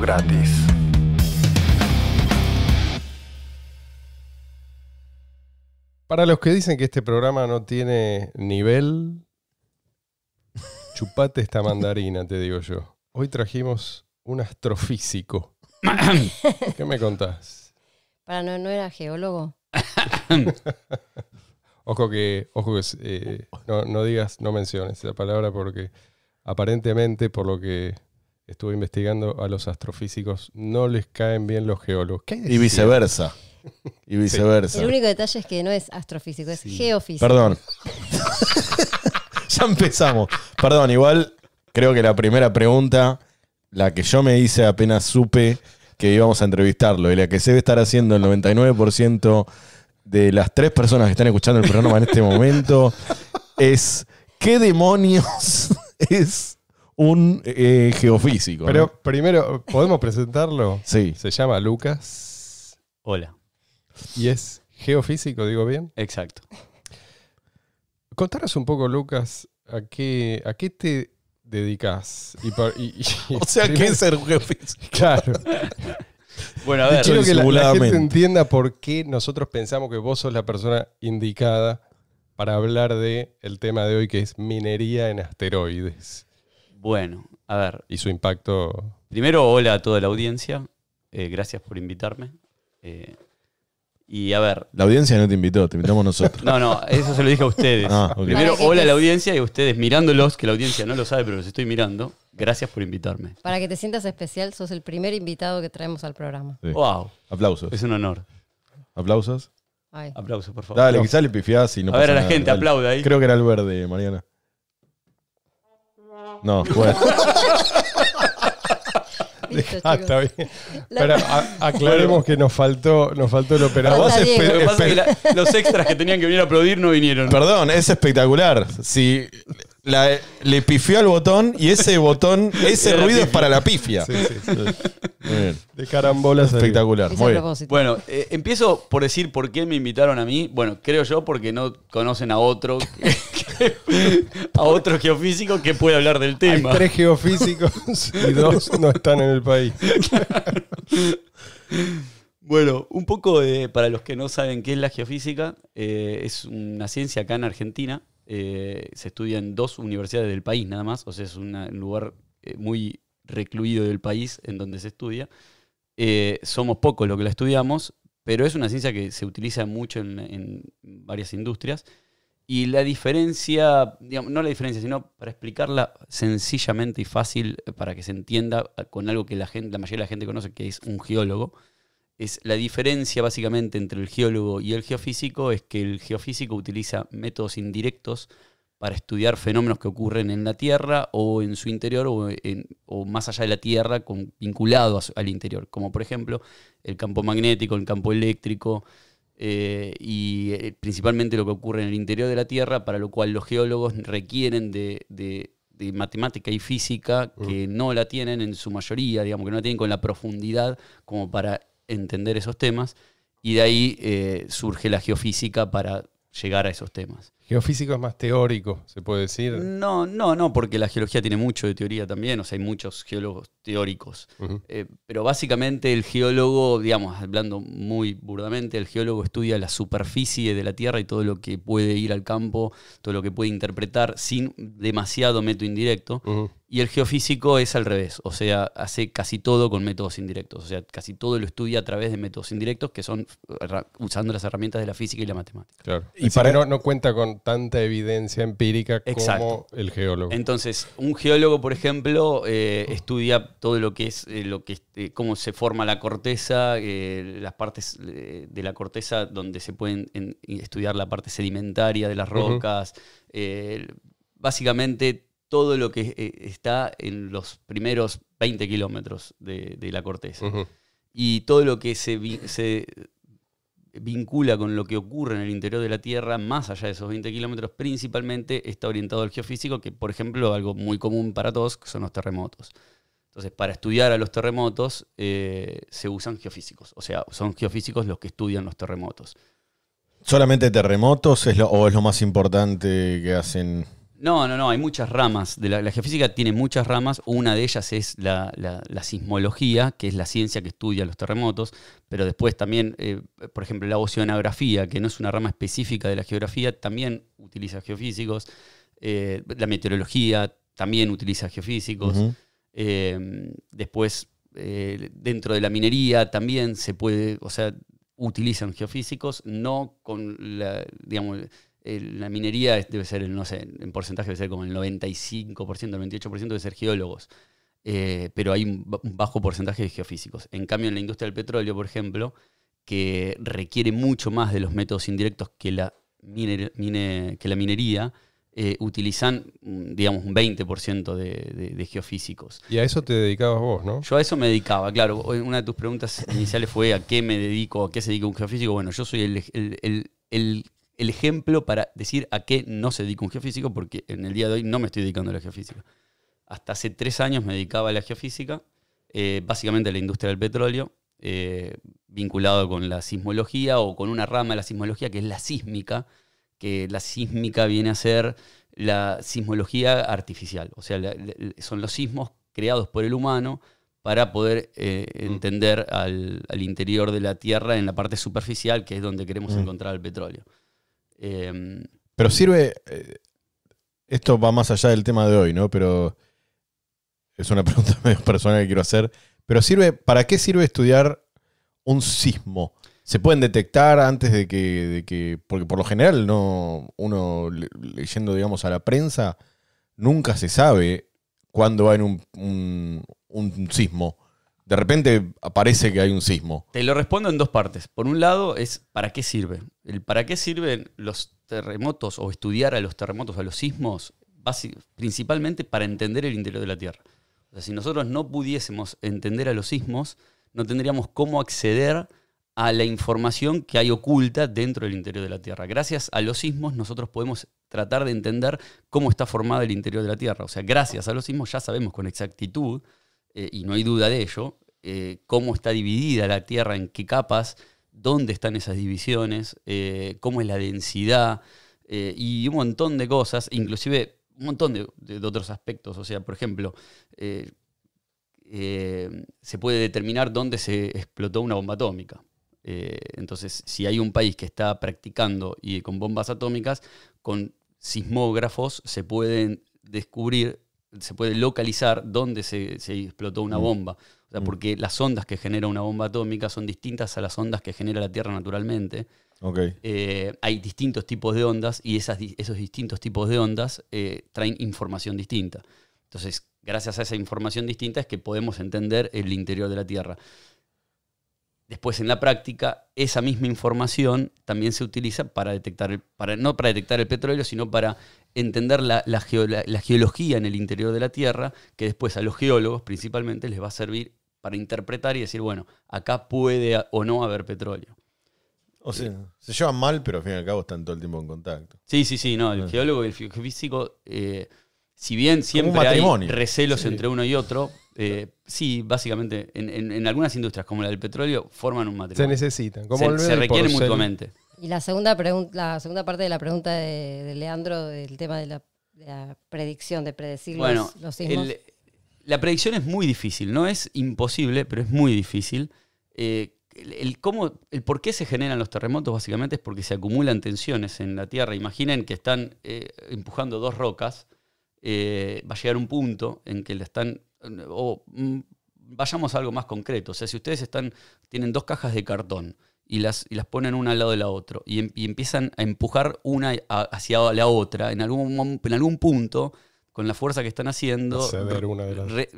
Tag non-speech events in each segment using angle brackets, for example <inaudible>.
gratis. Para los que dicen que este programa no tiene nivel, chupate esta mandarina, te digo yo. Hoy trajimos un astrofísico. ¿Qué me contás? Para no, no era geólogo. <laughs> ojo que, ojo que eh, no, no digas, no menciones la palabra porque aparentemente, por lo que estuve investigando, a los astrofísicos no les caen bien los geólogos. ¿Qué y viceversa. <laughs> Y viceversa. El único detalle es que no es astrofísico, es geofísico. Perdón. <laughs> ya empezamos. Perdón, igual creo que la primera pregunta, la que yo me hice apenas supe que íbamos a entrevistarlo y la que se debe estar haciendo el 99% de las tres personas que están escuchando el programa en este momento es ¿qué demonios <laughs> es un eh, geofísico. Pero primero, ¿podemos presentarlo? <laughs> Sí. Se llama Lucas. Hola. Y es geofísico, digo bien. Exacto. Contanos un poco, Lucas, a qué, a qué te dedicas. <laughs> o sea, ¿qué es ser geofísico? <laughs> Claro. bueno, a ver, quiero que la, gente entienda por qué nosotros pensamos que vos sos la persona indicada para hablar de tema de hoy que es minería en asteroides. Bueno, a ver. Y su impacto. Primero, hola a toda la audiencia. Eh, gracias por invitarme. Eh, y a ver. La audiencia no te invitó, te invitamos nosotros. <laughs> no, no, eso se lo dije a ustedes. Ah, Primero, hola a la audiencia y a ustedes mirándolos, que la audiencia no lo sabe, pero los estoy mirando. Gracias por invitarme. Para que te sientas especial, sos el primer invitado que traemos al programa. ¡Wow! Aplausos. Es un honor. ¿Aplausos? Aplausos, por favor. Dale, quizás le pifiás y no A ver a la gente, aplauda ahí. Creo que era el verde, Mariana. No, bueno. <laughs> <laughs> Ah, está bien. Pero aclaremos que nos faltó, nos faltó el operador. los extras que tenían que venir a aplaudir no vinieron. Perdón, es espectacular. Si le pifió al botón y ese <laughs> botón, ese ruido es para la pifia. Sí, sí, De carambolas. Espectacular. Bueno, eh, empiezo por decir por qué me invitaron a mí. Bueno, creo yo porque no conocen a otro, <laughs> a otro geofísico que puede hablar del tema. tres geofísicos y dos no están en el país. <laughs> Bueno, un poco para los que no saben qué es la geofísica, eh, es una ciencia acá en Argentina eh, se estudia en dos universidades del país nada más, o sea, es un lugar eh, muy recluido del país en donde se estudia. Eh, somos pocos los que la estudiamos, pero es una ciencia que se utiliza mucho en, varias industrias. Y la diferencia, digamos, no la diferencia, sino para explicarla sencillamente y fácil, para que se entienda con algo que la, gente, la mayoría de la gente conoce, que es un geólogo la diferencia básicamente entre el geólogo y el geofísico es que el geofísico utiliza métodos indirectos para estudiar fenómenos que ocurren en la Tierra o en su interior o, o más allá de la Tierra con, vinculado al interior, como por ejemplo el campo magnético, el campo eléctrico eh, y eh, principalmente lo que ocurre en el interior de la Tierra, para lo cual los geólogos requieren de, de matemática y física que no la tienen en su mayoría, digamos, que no la tienen con la profundidad como para entender esos temas y de ahí eh, surge la geofísica para llegar a esos temas. Geofísico es más teórico, se puede decir. No, no, no, porque la geología tiene mucho de teoría también, o sea, hay muchos geólogos teóricos. Eh, pero básicamente el geólogo, digamos, hablando muy burdamente, el geólogo estudia la superficie de la Tierra y todo lo que puede ir al campo, todo lo que puede interpretar sin demasiado método indirecto. Y el geofísico es al revés, o sea, hace casi todo con métodos indirectos, o sea, casi todo lo estudia a través de métodos indirectos que son usando las herramientas de la física y la matemática. Claro. Y para no, no cuenta con tanta evidencia empírica como el geólogo. Entonces, un geólogo, por ejemplo, eh, estudia todo lo que es eh, lo que eh, cómo se forma la corteza, las partes de la corteza donde se pueden estudiar la parte sedimentaria de las rocas. básicamente todo lo que eh, está en los primeros 20 kilómetros de, la corteza. Y todo lo que se, vincula con lo que ocurre en el interior de la Tierra, más allá de esos 20 kilómetros, principalmente está orientado al geofísico, que por ejemplo algo muy común para todos son los terremotos. Entonces, para estudiar a los terremotos eh, se usan geofísicos, o sea, son geofísicos los que estudian los terremotos. ¿Solamente terremotos es o es lo más importante que hacen no, no, no, hay muchas ramas. De la, geofísica tiene muchas ramas. Una de ellas es la, sismología, que es la ciencia que estudia los terremotos, pero después también, eh, por ejemplo, la oceanografía, que no es una rama específica de la geografía, también utiliza geofísicos. Eh, la meteorología también utiliza geofísicos. Eh, después, dentro de la minería también se puede, o sea, utilizan geofísicos, no con la, digamos, la minería debe ser, no sé, en porcentaje debe ser como el 95%, el 28% de ser geólogos. Eh, pero hay un bajo porcentaje de geofísicos. En cambio, en la industria del petróleo, por ejemplo, que requiere mucho más de los métodos indirectos que la, que la minería, eh, utilizan, mm, digamos, un 20% de, de, geofísicos. Y a eso te dedicabas vos, ¿no? Yo a eso me dedicaba, claro. Una de tus preguntas iniciales fue a qué me dedico, a qué se dedica un geofísico. Bueno, yo soy el el ejemplo para decir a qué no se dedica un geofísico, porque en el día de hoy no me estoy dedicando a la geofísica. Hasta hace tres años me dedicaba a la geofísica, eh, básicamente a la industria del petróleo, eh, vinculado con la sismología o con una rama de la sismología que es la sísmica, que la sísmica viene a ser la sismología artificial, o sea, son los sismos creados por el humano para poder eh, mm. entender al, al, interior de la Tierra en la parte superficial, que es donde queremos mm. encontrar el petróleo. Em, pero sirve, eh, esto va más allá del tema de hoy, ¿no? Pero es una <laughs> pregunta medio personal que quiero hacer. Pero sirve, ¿para qué sirve estudiar un sismo? ¿Se pueden detectar antes de que, porque por lo general no, uno leyendo, digamos, a la prensa, nunca se sabe cuándo va un, un, un sismo de repente aparece que hay un sismo. Te lo respondo en dos partes. Por un lado es ¿para qué sirve? El para qué sirven los terremotos o estudiar a los terremotos, a los sismos, principalmente para entender el interior de la Tierra. O sea, si nosotros no pudiésemos entender a los sismos, no tendríamos cómo acceder a la información que hay oculta dentro del interior de la Tierra. Gracias a los sismos nosotros podemos tratar de entender cómo está formado el interior de la Tierra. O sea, gracias a los sismos ya sabemos con exactitud eh, y no hay duda de ello, eh, cómo está dividida la Tierra, en qué capas, dónde están esas divisiones, eh, cómo es la densidad y un montón de cosas, inclusive un montón de, de otros aspectos. O sea, por ejemplo, se puede determinar dónde se explotó una bomba atómica. entonces, si hay un país que está practicando y con bombas atómicas, con sismógrafos se pueden descubrir se puede localizar dónde se, explotó una mm. bomba. Mm. porque las ondas que genera una bomba atómica son distintas a las ondas que genera la Tierra naturalmente. Eh, hay distintos tipos de ondas y esas, esos distintos tipos de ondas eh, traen información distinta. Entonces, gracias a esa información distinta es que podemos entender el interior de la Tierra. Después, en la práctica, esa misma información también se utiliza para detectar, para, no para detectar el petróleo, sino para entender la, la, geología en el interior de la Tierra, que después a los geólogos principalmente les va a servir para interpretar y decir, bueno, acá puede o no haber petróleo. O sea, se llevan mal, pero al fin y al cabo están todo el tiempo en contacto. Sí, sí, sí, no, el geólogo y el físico eh, si bien siempre hay recelos entre uno y otro, eh, sí, básicamente en, algunas industrias como la del petróleo forman un matrimonio. Se necesitan, como se, se requieren mutuamente. Y la segunda, pregunta la segunda parte de la pregunta de, Leandro del tema de la, predicción, de predecir bueno, los, la predicción es muy difícil, no es imposible, pero es muy difícil. Eh, el, el por qué se generan los terremotos básicamente es porque se acumulan tensiones en la Tierra. Imaginen que están eh, empujando dos rocas eh, va a llegar un punto en que le están... O, mm, vayamos a algo más concreto. O sea, si ustedes están, tienen dos cajas de cartón y las, las ponen una al lado de la otra em, y, empiezan a empujar una hacia la otra, en algún, punto, con la fuerza que están haciendo,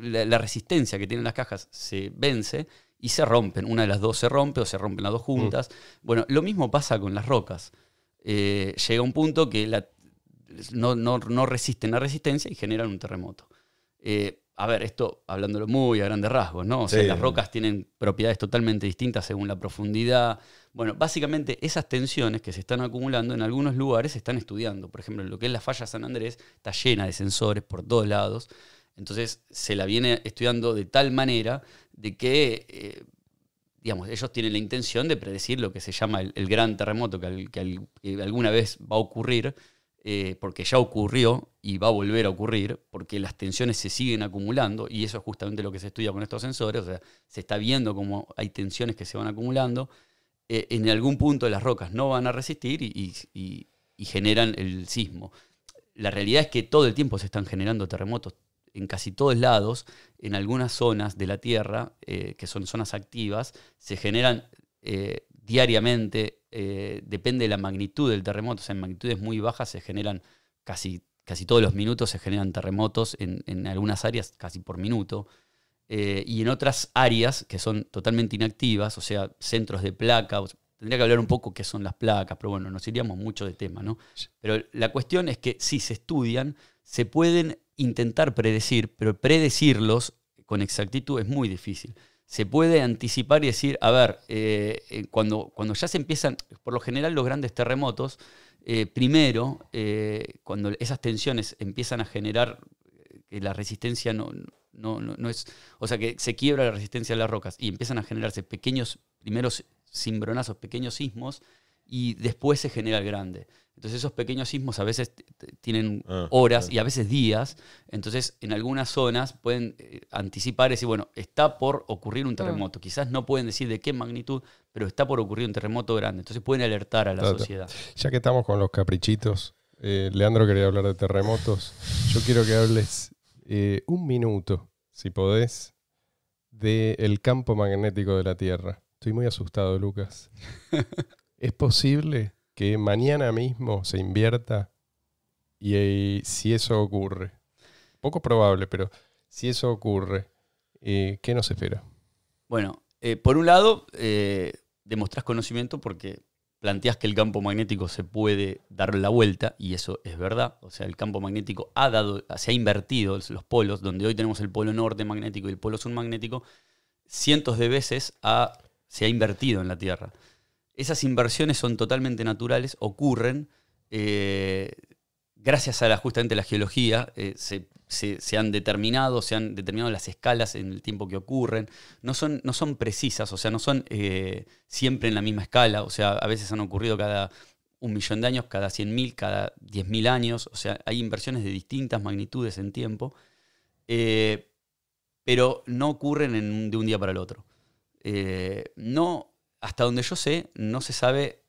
la, resistencia que tienen las cajas se vence y se rompen. Una de las dos se rompe o se rompen las dos juntas. Mm. Bueno, lo mismo pasa con las rocas. Eh, llega un punto que la no, resisten la resistencia y generan un terremoto. Eh, a ver, esto hablándolo muy a grandes rasgos, ¿no? O sea, las rocas tienen propiedades totalmente distintas según la profundidad. Bueno, básicamente esas tensiones que se están acumulando en algunos lugares se están estudiando. Por ejemplo, lo que es la falla San Andrés está llena de sensores por todos lados. Entonces se la viene estudiando de tal manera de que, eh, digamos, ellos tienen la intención de predecir lo que se llama el, gran terremoto que, que alguna vez va a ocurrir eh, porque ya ocurrió y va a volver a ocurrir, porque las tensiones se siguen acumulando, y eso es justamente lo que se estudia con estos sensores, o sea, se está viendo cómo hay tensiones que se van acumulando, eh, en algún punto las rocas no van a resistir y, generan el sismo. La realidad es que todo el tiempo se están generando terremotos en casi todos lados, en algunas zonas de la Tierra, eh, que son zonas activas, se generan diariamente, eh, depende de la magnitud del terremoto, o sea, en magnitudes muy bajas se generan casi, casi todos los minutos, se generan terremotos en, algunas áreas casi por minuto, eh, y en otras áreas que son totalmente inactivas, o sea, centros de placa, tendría que hablar un poco qué son las placas, pero bueno, nos iríamos mucho de tema, ¿no? Pero la cuestión es que si se estudian, se pueden intentar predecir, pero predecirlos con exactitud es muy difícil se puede anticipar y decir, a ver, eh, eh, cuando, ya se empiezan, por lo general los grandes terremotos, eh, primero, cuando esas tensiones empiezan a generar que la resistencia no, es, o sea, que se quiebra la resistencia de las rocas y empiezan a generarse pequeños, primeros cimbronazos, pequeños sismos, y después se genera el grande. Entonces esos pequeños sismos a veces tienen ah, horas y a veces días. Entonces en algunas zonas pueden eh, anticipar y decir, bueno, está por ocurrir un mm. terremoto. Quizás no pueden decir de qué magnitud, pero está por ocurrir un terremoto grande. Entonces pueden alertar a la sociedad. Ya que estamos con los caprichitos, eh, Leandro quería hablar de terremotos. Yo quiero que hables eh, un minuto, si podés, del campo magnético de la Tierra. Estoy muy asustado, Lucas. <laughs> ¿Es posible que mañana mismo se invierta y, eh, si eso ocurre, poco probable, pero si eso ocurre, eh, ¿qué nos espera? Bueno, eh, por un lado, demostrás conocimiento porque planteas que el campo magnético se puede dar la vuelta, y eso es verdad. O sea, el campo magnético ha dado, se ha invertido los polos, donde hoy tenemos el polo norte magnético y el polo sur magnético, cientos de veces se ha invertido en la Tierra. Esas inversiones son totalmente naturales, ocurren. Eh, gracias a la, justamente la geología, eh, se, han determinado, se han determinado las escalas en el tiempo que ocurren. No son, no son precisas, o sea, no son eh, siempre en la misma escala. O sea, a veces han ocurrido cada un millón de años, cada 100.000, cada 10.000 años. O sea, hay inversiones de distintas magnitudes en tiempo, pero no ocurren de un día para el otro. no hasta donde yo sé, no se sabe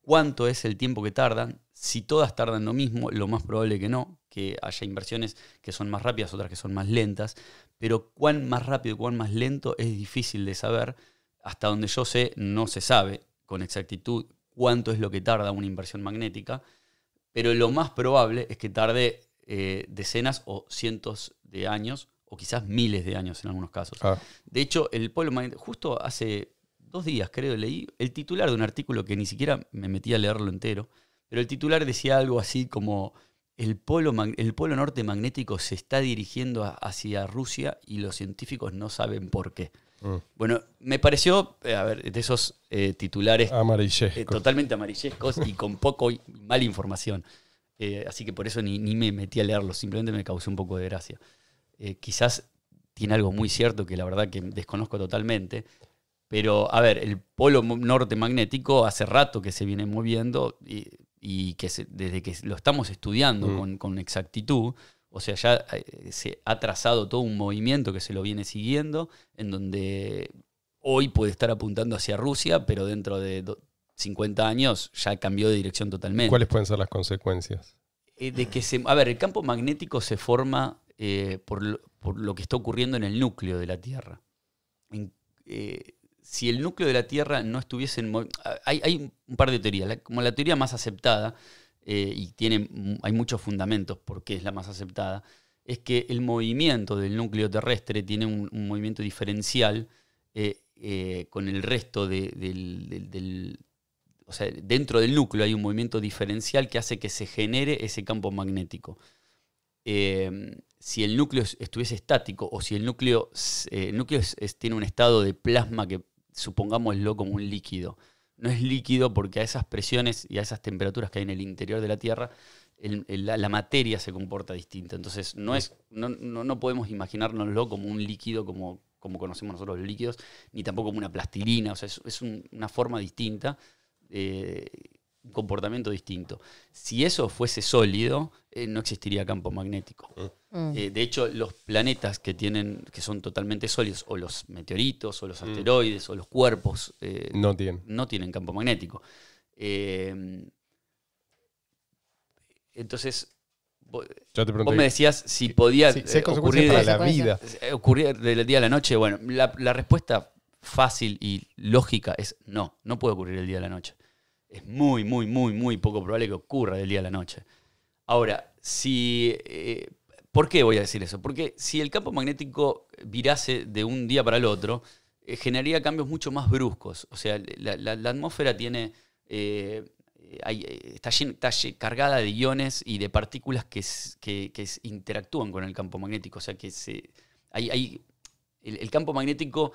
cuánto es el tiempo que tardan. Si todas tardan lo mismo, lo más probable que no, que haya inversiones que son más rápidas, otras que son más lentas, pero cuán más rápido y cuán más lento es difícil de saber. Hasta donde yo sé, no se sabe con exactitud cuánto es lo que tarda una inversión magnética, pero lo más probable es que tarde eh, decenas o cientos de años, o quizás miles de años en algunos casos. Ah. De hecho, el polo magnético, justo hace dos días, creo, leí el titular de un artículo que ni siquiera me metí a leerlo entero, pero el titular decía algo así como el polo, el polo norte magnético se está dirigiendo hacia Rusia y los científicos no saben por qué. Mm. Bueno, me pareció, eh, a ver, de esos eh, titulares eh, amarillescos. totalmente amarillescos y con poco y mala información. así que por eso ni, ni, me metí a leerlo, simplemente me causó un poco de gracia. quizás tiene algo muy cierto que la verdad que desconozco totalmente, pero, a ver, el polo norte magnético hace rato que se viene moviendo y, que desde que lo estamos estudiando mm. con, exactitud, o sea, ya eh, se ha trazado todo un movimiento que se lo viene siguiendo, en donde hoy puede estar apuntando hacia Rusia, pero dentro de 50 años ya cambió de dirección totalmente. ¿Cuáles pueden ser las consecuencias? Eh, de que se, a ver, el campo magnético se forma eh, por, lo, que está ocurriendo en el núcleo de la Tierra. En, si el núcleo de la Tierra no estuviese en hay, hay, un par de teorías, como la teoría más aceptada, eh, y tiene, hay muchos fundamentos porque es la más aceptada, es que el movimiento del núcleo terrestre tiene un, movimiento diferencial eh, eh, con el resto del, O sea, dentro del núcleo hay un movimiento diferencial que hace que se genere ese campo magnético. Em, si el núcleo estuviese estático o si el núcleo, núcleo tiene un estado de plasma que supongámoslo como un líquido. No es líquido porque a esas presiones y a esas temperaturas que hay en el interior de la Tierra, la, materia se comporta distinta. Entonces, no, es, no, podemos imaginárnoslo como un líquido como, como conocemos nosotros los líquidos, ni tampoco como una plastilina. O sea, es, una forma distinta comportamiento distinto. Si eso fuese sólido, eh, no existiría campo magnético. Mm. Mm. Eh, de hecho, los planetas que tienen, que son totalmente sólidos, o los meteoritos, o los mm. asteroides, o los cuerpos, eh, no, tienen. no tienen campo magnético. entonces, vos, me decías si podía ocurrir la vida. Ocurrir del día a la noche. Bueno, la, la respuesta fácil y lógica es no, no puede ocurrir el día a la noche es muy, muy, muy, muy poco probable que ocurra del día a la noche. Ahora, si... Eh, ¿Por qué voy a decir eso? Porque si el campo magnético virase de un día para el otro, eh, generaría cambios mucho más bruscos. O sea, la, atmósfera tiene... Eh, está, cargada de iones y de partículas que, interactúan con el campo magnético. O sea, que se, hay el, campo magnético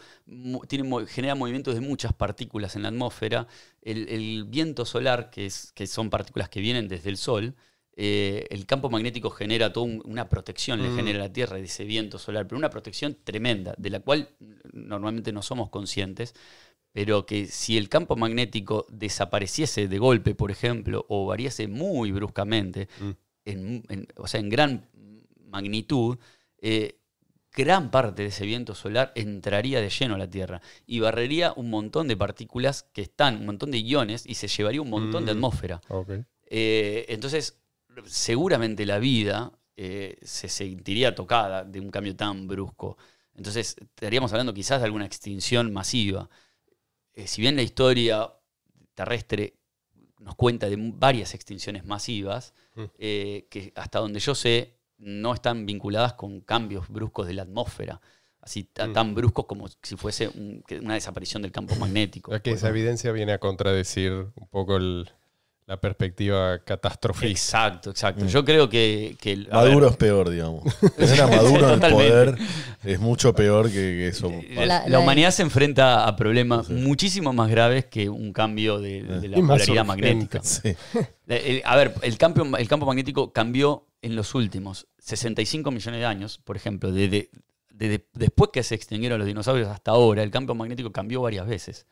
genera movimientos de muchas partículas en la atmósfera. El, viento solar, que, son partículas que vienen desde el Sol, eh, el campo magnético genera toda una protección, le mm. genera a la Tierra de ese viento solar, pero una protección tremenda, de la cual normalmente no somos conscientes, pero que si el campo magnético desapareciese de golpe, por ejemplo, o variase muy bruscamente, mm. o sea, en gran magnitud, eh, gran parte de ese viento solar entraría de lleno a la Tierra y barrería un montón de partículas que están, un montón de iones y se llevaría un montón de mm. atmósfera. Eh, entonces, seguramente la vida eh, se sentiría tocada de un cambio tan brusco. Entonces, estaríamos hablando quizás de alguna extinción masiva. Eh, si bien la historia terrestre nos cuenta de varias extinciones masivas, mm. que hasta donde yo sé, no están vinculadas con cambios bruscos de la atmósfera, así mm. tan bruscos como si fuese una desaparición del campo magnético. Es que pues, esa evidencia viene a contradecir un poco la perspectiva catastrófica Exacto, exacto. Mm. Yo creo que... Maduro es peor, digamos. es <laughs> Maduro el poder es mucho peor que, eso. Pues. La, humanidad se enfrenta a problemas muchísimo más graves que un cambio de, la polaridad magnética. Eh, eh, a ver, el, campo el campo magnético cambió en los últimos 65 millones de años, por ejemplo, desde, después que se extinguieron los dinosaurios hasta ahora, el campo magnético cambió varias veces.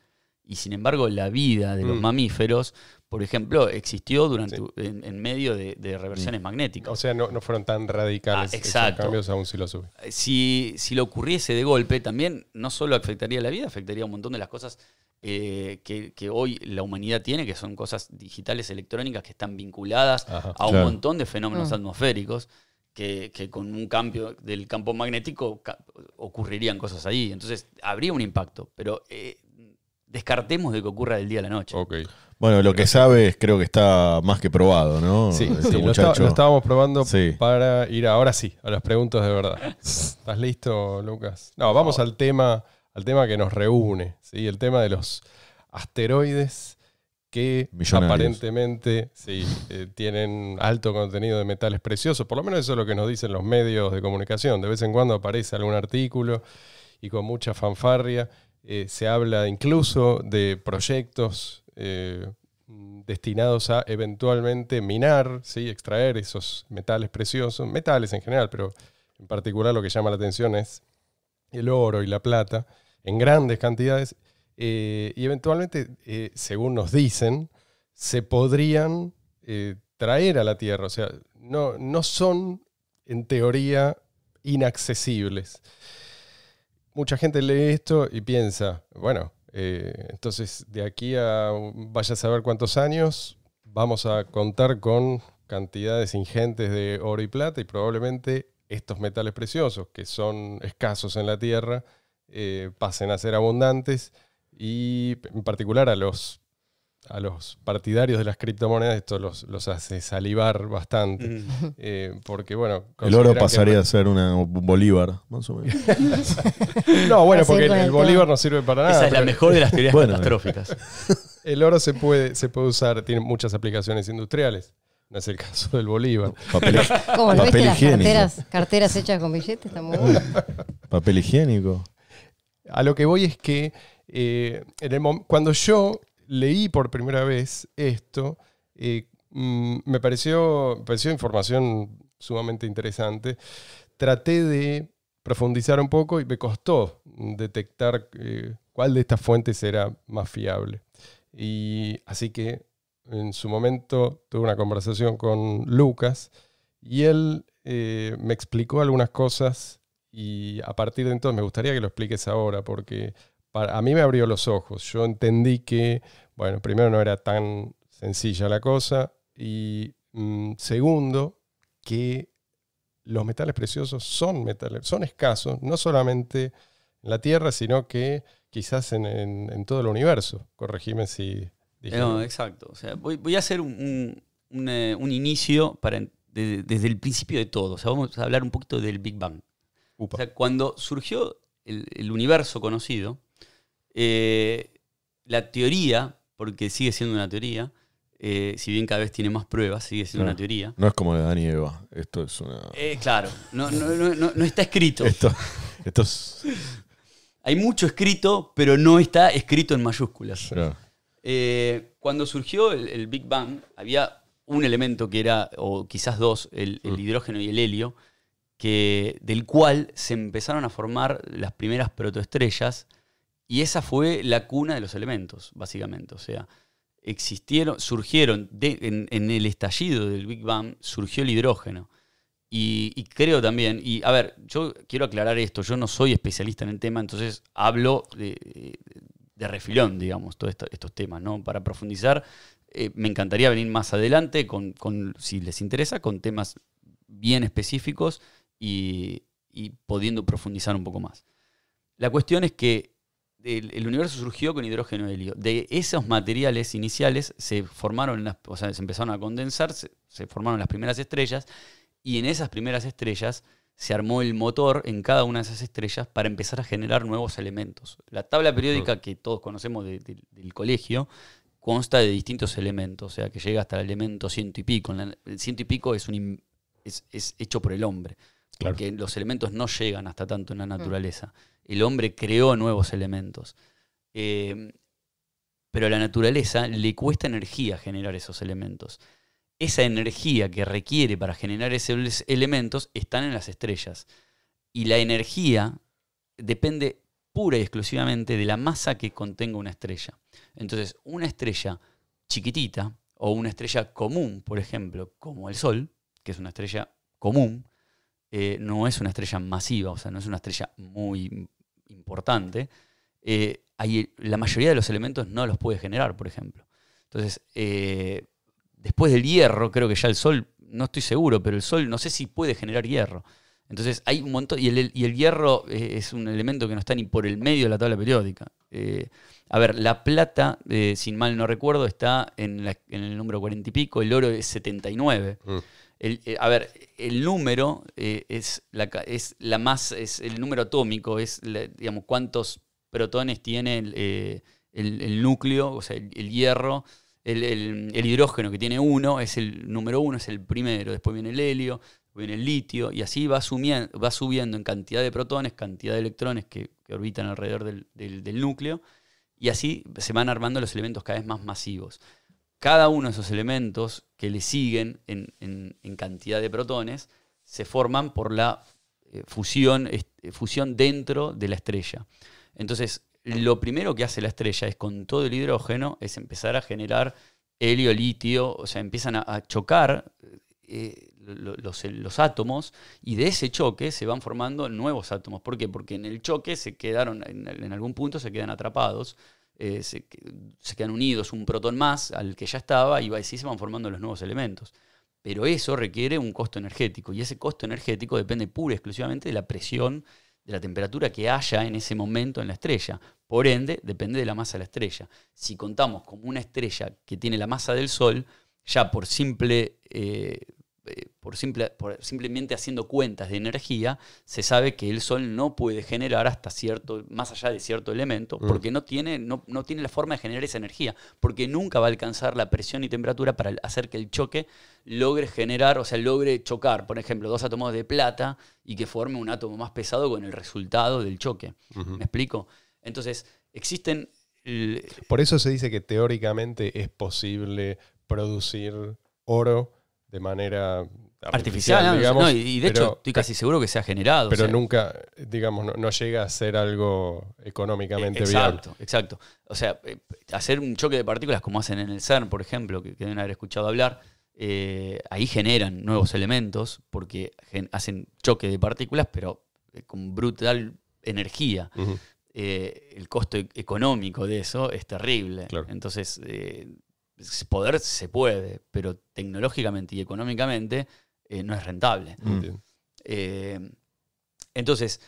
Y sin embargo, la vida de los mm. mamíferos por ejemplo, existió durante en, medio de, reversiones mm. magnéticas. O sea, no, fueron tan radicales ah, cambios, aún eh, si lo sube. Si, lo ocurriese de golpe, también no solo afectaría la vida, afectaría un montón de las cosas eh, que, hoy la humanidad tiene, que son cosas digitales, electrónicas, que están vinculadas a un montón de fenómenos mm. atmosféricos. Que, con un cambio del campo magnético ocurrirían cosas ahí. Entonces, habría un impacto, pero eh, descartemos de que ocurra del día a la noche. Okay. Bueno, lo que sabes creo que está más que probado, ¿no? Sí, este sí lo, estábamos probando para ir ahora sí a las preguntas de verdad. ¿Estás listo, Lucas? No, vamos al tema, al tema que nos reúne, ¿sí? El tema de los asteroides que aparentemente sí, eh, tienen alto contenido de metales preciosos. Por lo menos eso es lo que nos dicen los medios de comunicación. De vez en cuando aparece algún artículo y con mucha fanfarria eh, se habla incluso de proyectos eh, destinados a eventualmente minar, ¿sí? extraer esos metales preciosos, metales en general, pero en particular lo que llama la atención es el oro y la plata en grandes cantidades eh, y eventualmente, según nos dicen, se podrían traer a la Tierra. O sea, no, no son en teoría inaccesibles mucha gente lee esto y piensa, bueno, eh, entonces de aquí a vaya a saber cuántos años vamos a contar con cantidades ingentes de oro y plata y probablemente estos metales preciosos que son escasos en la Tierra eh, pasen a ser abundantes y en particular a los a los partidarios de las criptomonedas esto los, hace salivar bastante. <laughs> Eh, porque, bueno. El oro pasaría a ser un bolívar, más <laughs> no, bueno, porque el, bolívar no sirve para nada. Esa es la mejor de las <laughs> teorías catastróficas. Eh. El oro se puede, se puede usar, tiene muchas aplicaciones industriales. No es el caso del Bolívar. Papel, ¿Cómo viste las carteras, hechas con billetes? Está muy Papel higiénico. A lo que voy es que eh, cuando yo leí por primera vez esto, eh, mm, me pareció, información sumamente interesante. Traté de profundizar un poco y me costó detectar eh, cuál de estas fuentes era más fiable. Y así que en su momento tuve una conversación con Lucas y él eh, me explicó algunas cosas y a partir de entonces me gustaría que lo expliques ahora porque para, a mí me abrió los ojos. Yo entendí que, bueno, primero no era tan sencilla la cosa y mm, segundo, que los metales preciosos son metales, son escasos, no solamente en la Tierra, sino que quizás en, todo el universo. Corregime si... Dije. No, exacto. voy, a hacer un, eh, inicio para, desde el principio de todo. O sea, vamos a hablar un poquito del Big Bang. cuando surgió el universo conocido, eh, la teoría, porque sigue siendo una teoría, eh, si bien cada vez tiene más pruebas, sigue siendo una teoría. No es como de Dani Eva, esto es una... Eh, claro, no, está escrito. Esto, Hay mucho escrito, pero no está escrito en mayúsculas. cuando surgió el, Big Bang, había un elemento que era, o quizás dos, el, mm. hidrógeno y el helio, que, del cual se empezaron a formar las primeras protoestrellas y esa fue la cuna de los elementos, básicamente. O sea, existieron, surgieron, en, el estallido del Big Bang surgió el hidrógeno. Y, creo también, y a ver, yo quiero aclarar esto, yo no soy especialista en el tema, entonces hablo de, refilón, digamos, todos estos temas, ¿no? Para profundizar, eh, me encantaría venir más adelante, con, si les interesa, con temas bien específicos y, y pudiendo profundizar un poco más. La cuestión es que el, universo surgió con hidrógeno y helio. De esos materiales iniciales se formaron, las, o sea, se empezaron a condensar, se, formaron las primeras estrellas, y en esas primeras estrellas se armó el motor en cada una de esas estrellas para empezar a generar nuevos elementos. La tabla periódica que todos conocemos del colegio consta de distintos elementos, o sea, que llega hasta el elemento ciento y pico. El ciento y pico es, hecho por el hombre, porque los elementos no llegan hasta tanto en la mm. naturaleza el hombre creó nuevos elementos. Eh, pero a la naturaleza le cuesta energía generar esos elementos. Esa energía que requiere para generar esos elementos está en las estrellas. Y la energía depende pura y exclusivamente de la masa que contenga una estrella. Entonces, una estrella chiquitita o una estrella común, por ejemplo, como el Sol, que es una estrella común, eh, no es una estrella masiva, o sea, no es una estrella muy importante, hay, eh, la mayoría de los elementos no los puede generar, por ejemplo. Entonces, eh, después del hierro, creo que ya el Sol, no estoy seguro, pero el Sol no sé si puede generar hierro. Entonces hay un montón, y el, hierro es un elemento que no está ni por el medio de la tabla periódica. a ver, la plata, si sin mal no recuerdo, está en, el número cuarenta y pico, el oro es 79. Eh, a ver, el número eh, es, la, el número atómico, es, digamos, cuántos protones tiene el, eh, núcleo, o sea, el, hierro, el, hidrógeno que tiene uno, es el número uno, es el primero, después viene el helio, viene el litio, y así va, subiendo, en cantidad de protones, cantidad de electrones que, orbitan alrededor del núcleo, y así se van armando los elementos cada vez más masivos cada uno de esos elementos que le siguen en, cantidad de protones se forman por la eh, fusión, eh, fusión dentro de la estrella. Entonces, lo primero que hace la estrella es con todo el hidrógeno es empezar a generar helio, litio, o sea, empiezan a, chocar eh, los, átomos y de ese choque se van formando nuevos átomos. ¿Por qué? Porque en el choque se quedaron, en algún punto se quedan atrapados eh, se, quedan unidos un protón más al que ya estaba y así se van formando los nuevos elementos. Pero eso requiere un costo energético y ese costo energético depende pura y exclusivamente de la presión, de la temperatura que haya en ese momento en la estrella. Por ende, depende de la masa de la estrella. Si contamos con una estrella que tiene la masa del Sol, ya por simple eh, eh, por, simple, simplemente haciendo cuentas de energía, se sabe que el Sol no puede generar hasta cierto, más allá de cierto elemento, mm. porque no tiene, no, tiene la forma de generar esa energía, porque nunca va a alcanzar la presión y temperatura para hacer que el choque logre generar, o sea, logre chocar, por ejemplo, dos átomos de plata y que forme un átomo más pesado con el resultado del choque. ¿Me explico? Entonces, existen... Por eso se dice que teóricamente es posible producir oro de manera artificial, digamos, y de hecho estoy casi seguro que se ha generado. Pero nunca, digamos, no, llega a ser algo económicamente eh, viable. Exacto, exacto. O sea, eh, hacer un choque de partículas como hacen en el CERN, por ejemplo, que, deben haber escuchado hablar, eh, ahí generan nuevos elementos porque hacen choque de partículas, pero con brutal energía. el costo e-, económico de eso es terrible. Entonces, poder se puede, pero tecnológicamente y económicamente eh, no es rentable. Mm. Eh, entonces,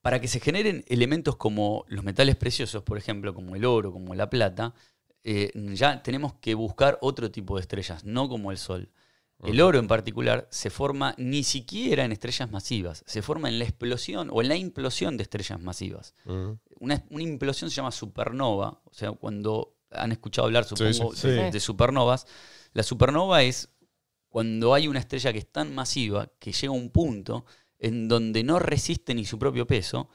para que se generen elementos como los metales preciosos, por ejemplo, como el oro, como la plata, eh, ya tenemos que buscar otro tipo de estrellas, no como el Sol. El oro en particular se forma ni siquiera en estrellas masivas, se forma en la explosión o en la implosión de estrellas masivas. una, una implosión se llama supernova, o sea, cuando han escuchado hablar, supongo, De, supernovas. La supernova es cuando hay una estrella que es tan masiva que llega a un punto en donde no resiste ni su propio peso,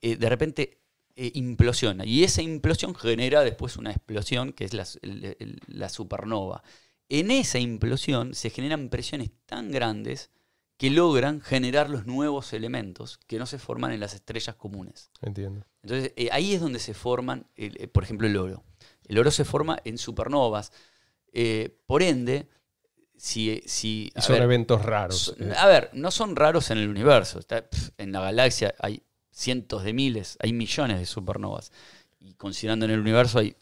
eh, de repente eh, implosiona. Y esa implosión genera después una explosión que es la, supernova. En esa implosión se generan presiones tan grandes que logran generar los nuevos elementos que no se forman en las estrellas comunes. Entiendo. Entonces eh, ahí es donde se forman, por ejemplo, el oro. El oro se forma en supernovas. Eh, por ende, si... si y son eventos raros. Eh. a ver, no son raros en el universo. en la galaxia hay cientos de miles, hay millones de supernovas. Y considerando en el universo hay,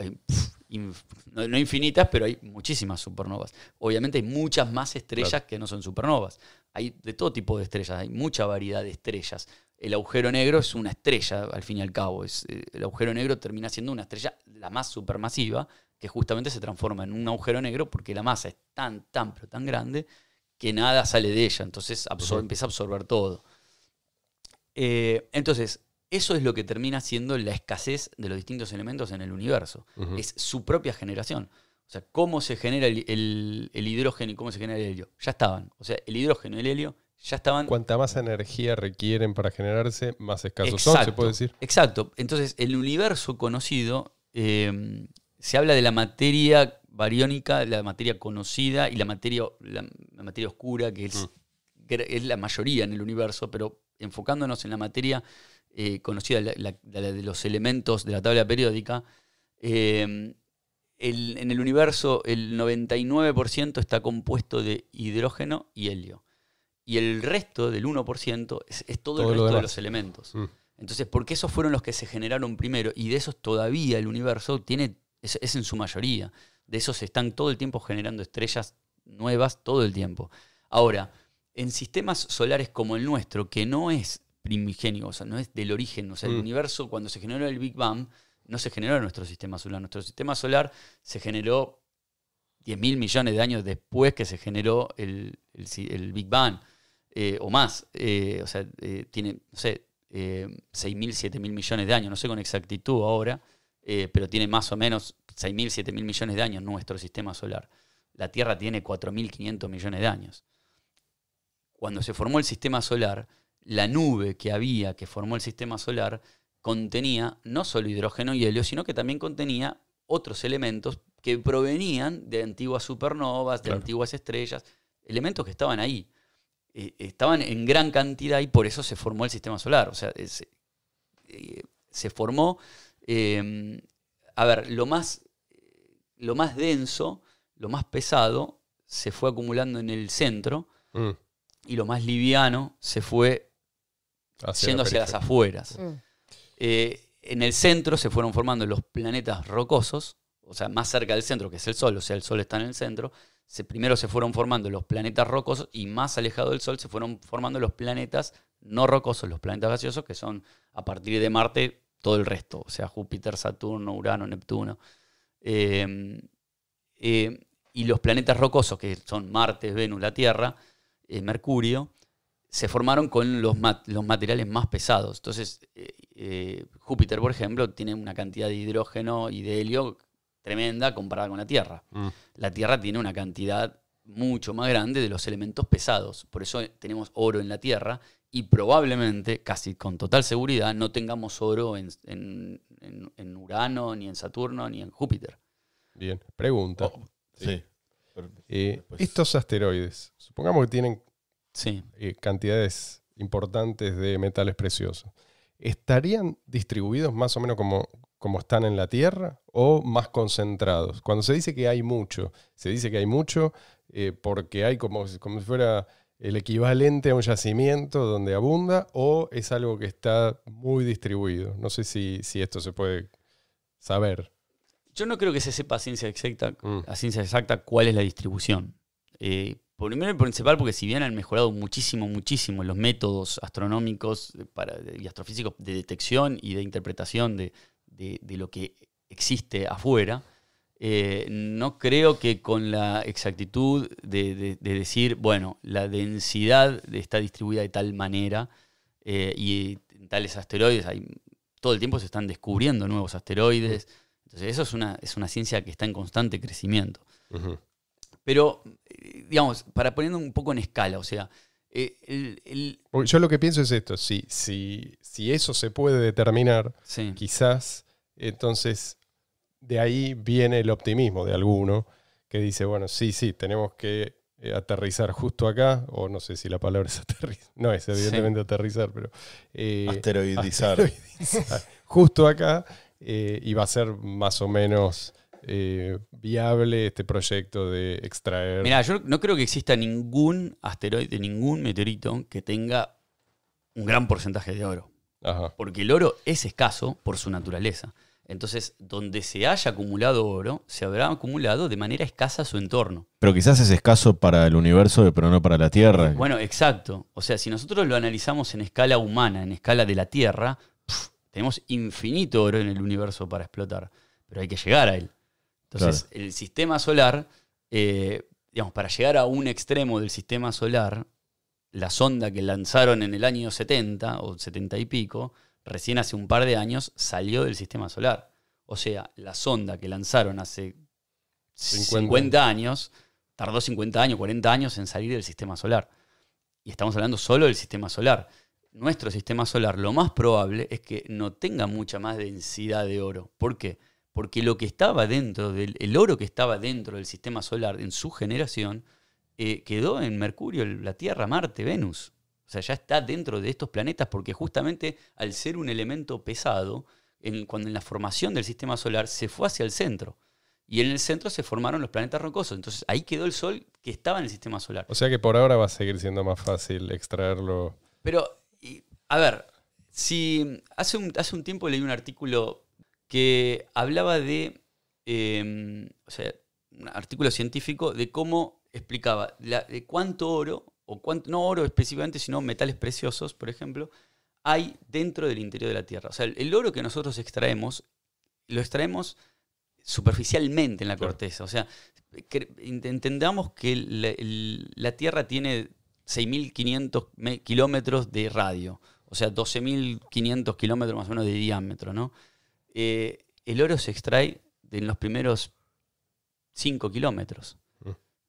no, infinitas, pero hay muchísimas supernovas. Obviamente hay muchas más estrellas que no son supernovas. Hay de todo tipo de estrellas, hay mucha variedad de estrellas el agujero negro es una estrella, al fin y al cabo. Eh, el agujero negro termina siendo una estrella, la más supermasiva, que justamente se transforma en un agujero negro porque la masa es tan, tan, pero tan grande que nada sale de ella. Entonces empieza a absorber todo. Eh, entonces, eso es lo que termina siendo la escasez de los distintos elementos en el universo. Es su propia generación. O sea, cómo se genera el hidrógeno y cómo se genera el helio. Ya estaban. O sea, el hidrógeno y el helio Cuanta más energía requieren para generarse, más escasos son, se puede decir. Exacto. Entonces, el universo conocido, eh, se habla de la materia bariónica, la materia conocida y la materia, la, materia oscura, que mm. es, la mayoría en el universo, pero enfocándonos en la materia eh, conocida, la, de los elementos de la tabla periódica, eh, el, en el universo el 99% está compuesto de hidrógeno y helio y el resto del 1% es, todo, el resto de los elementos. Mm. Entonces, porque esos fueron los que se generaron primero y de esos todavía el universo tiene es, en su mayoría. De esos están todo el tiempo generando estrellas nuevas todo el tiempo. Ahora, en sistemas solares como el nuestro, que no es primigenio, o sea, no es del origen, o sea, el mm. universo cuando se generó el Big Bang, no se generó nuestro sistema solar. Nuestro sistema solar se generó 10 mil millones de años después que se generó el Big Bang. Eh, o más. Eh, o sea, eh, tiene, no sé, 6.000, 7.000 millones de años, no sé con exactitud ahora, pero tiene más o menos 6.000, 7.000 millones de años nuestro sistema solar. La Tierra tiene 4.500 millones de años. Cuando se formó el sistema solar, la nube que había que formó el sistema solar contenía no solo hidrógeno y helio, sino que también contenía otros elementos que provenían de antiguas supernovas, de antiguas estrellas, elementos que estaban ahí. Eh, estaban en gran cantidad y por eso se formó el sistema solar. O sea, eh, se, formó, em, a ver, lo más, lo más denso, lo más pesado, se fue acumulando en el centro mm. y lo más liviano se fue yendo hacia las afueras. Mm. Eh, en el centro se fueron formando los planetas rocosos, o sea, más cerca del centro, que es el Sol, o sea, el Sol está en el centro, primero se fueron formando los planetas rocosos y más alejado del Sol se fueron formando los planetas no rocosos, los planetas gaseosos, que son a partir de Marte todo el resto, o sea, Júpiter, Saturno, Urano, Neptuno. Em, em, y los planetas rocosos, que son Marte, Venus, la Tierra, eh, Mercurio, se formaron con los, los materiales más pesados. Entonces, eh, eh, Júpiter, por ejemplo, tiene una cantidad de hidrógeno y de helio tremenda comparada con la Tierra. Mm. La Tierra tiene una cantidad mucho más grande de los elementos pesados. Por eso eh, tenemos oro en la Tierra y probablemente, casi con total seguridad, no tengamos oro en, Urano, ni en Saturno, ni en Júpiter. Bien, pregunta. Oh, sí. Eh, estos asteroides, supongamos que tienen eh, cantidades importantes de metales preciosos, ¿estarían distribuidos más o menos como, como están en la Tierra o más concentrados. Cuando se dice que hay mucho, se dice que hay mucho eh, porque hay como, si fuera el equivalente a un yacimiento donde abunda o es algo que está muy distribuido. No sé si, esto se puede saber. Yo no creo que se sepa a ciencia exacta, mm. ciencia exacta cuál es la distribución. Eh, por primero y principal, porque si bien han mejorado muchísimo, muchísimo los métodos astronómicos eh, para, y astrofísicos de detección y de interpretación de, de, lo que existe afuera, eh, no creo que con la exactitud de, decir, bueno, la densidad está distribuida de tal manera eh, y en tales asteroides, hay, todo el tiempo se están descubriendo nuevos asteroides. Entonces, eso es una, es una ciencia que está en constante crecimiento. Pero, eh, digamos, para ponerlo un poco en escala, o sea, Yo lo que pienso es esto, si, si eso se puede determinar, quizás entonces, de ahí viene el optimismo de alguno que dice, bueno, sí, sí, tenemos que eh, aterrizar justo acá, o no sé si la palabra es aterrizar, no es evidentemente aterrizar, pero... Eh, asteroidizar. <laughs> justo acá, eh, y va a ser más o menos... viable este proyecto de extraer. Mira, yo no creo que exista ningún asteroide, ningún meteorito que tenga un gran porcentaje de oro. Porque el oro es escaso por su naturaleza. Entonces, donde se haya acumulado oro, se habrá acumulado de manera escasa su entorno. Pero quizás es escaso para el universo, pero no para la Tierra. Bueno, exacto. O sea, si nosotros lo analizamos en escala humana, en escala de la Tierra, tenemos infinito oro en el universo para explotar, pero hay que llegar a él. Entonces, el sistema solar, eh, digamos, para llegar a un extremo del sistema solar, la sonda que lanzaron en el año 70 o 70 y pico, recién hace un par de años salió del sistema solar. O sea, la sonda que lanzaron hace 50, años tardó 50 años, 40 años en salir del sistema solar. Y estamos hablando solo del sistema solar. Nuestro sistema solar, lo más probable es que no tenga mucha más densidad de oro. ¿Por qué? Porque lo que estaba dentro del el oro que estaba dentro del sistema solar en su generación eh, quedó en Mercurio, la Tierra, Marte, Venus. O sea, ya está dentro de estos planetas porque justamente al ser un elemento pesado, en, cuando en la formación del sistema solar se fue hacia el centro. Y en el centro se formaron los planetas rocosos. Entonces ahí quedó el Sol que estaba en el sistema solar. O sea que por ahora va a seguir siendo más fácil extraerlo. Pero, a ver, si hace un, hace un tiempo leí un artículo que hablaba de, em, o sea, un artículo científico de cómo explicaba de cuánto oro o no oro específicamente, sino metales preciosos, por ejemplo, hay dentro del interior de la Tierra. O sea, el, oro que nosotros extraemos, lo extraemos superficialmente en la corteza. O sea, entendamos que la, Tierra tiene 6.500 kilómetros de radio, o sea, 12.500 kilómetros más o menos de diámetro, ¿no? Eh, el oro se extrae en los primeros 5 kilómetros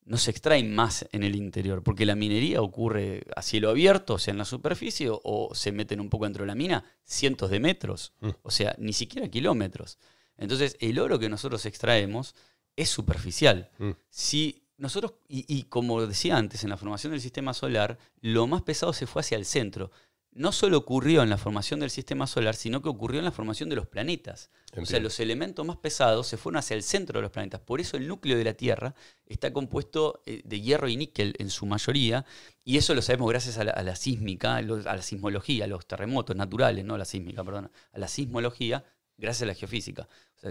no se extraen más en el interior, porque la minería ocurre a cielo abierto, o sea, en la superficie, o, se meten un poco dentro de la mina, cientos de metros, mm. o sea, ni siquiera kilómetros. Entonces, el oro que nosotros extraemos es superficial. Mm. Si nosotros, y, como decía antes, en la formación del sistema solar, lo más pesado se fue hacia el centro no solo ocurrió en la formación del sistema solar, sino que ocurrió en la formación de los planetas. O sea, los elementos más pesados se fueron hacia el centro de los planetas. Por eso el núcleo de la Tierra está compuesto eh, de hierro y níquel en su mayoría, y eso lo sabemos gracias a la, sísmica, a la sismología, a los terremotos naturales, no a la sísmica, perdón, a la sismología, gracias a la geofísica.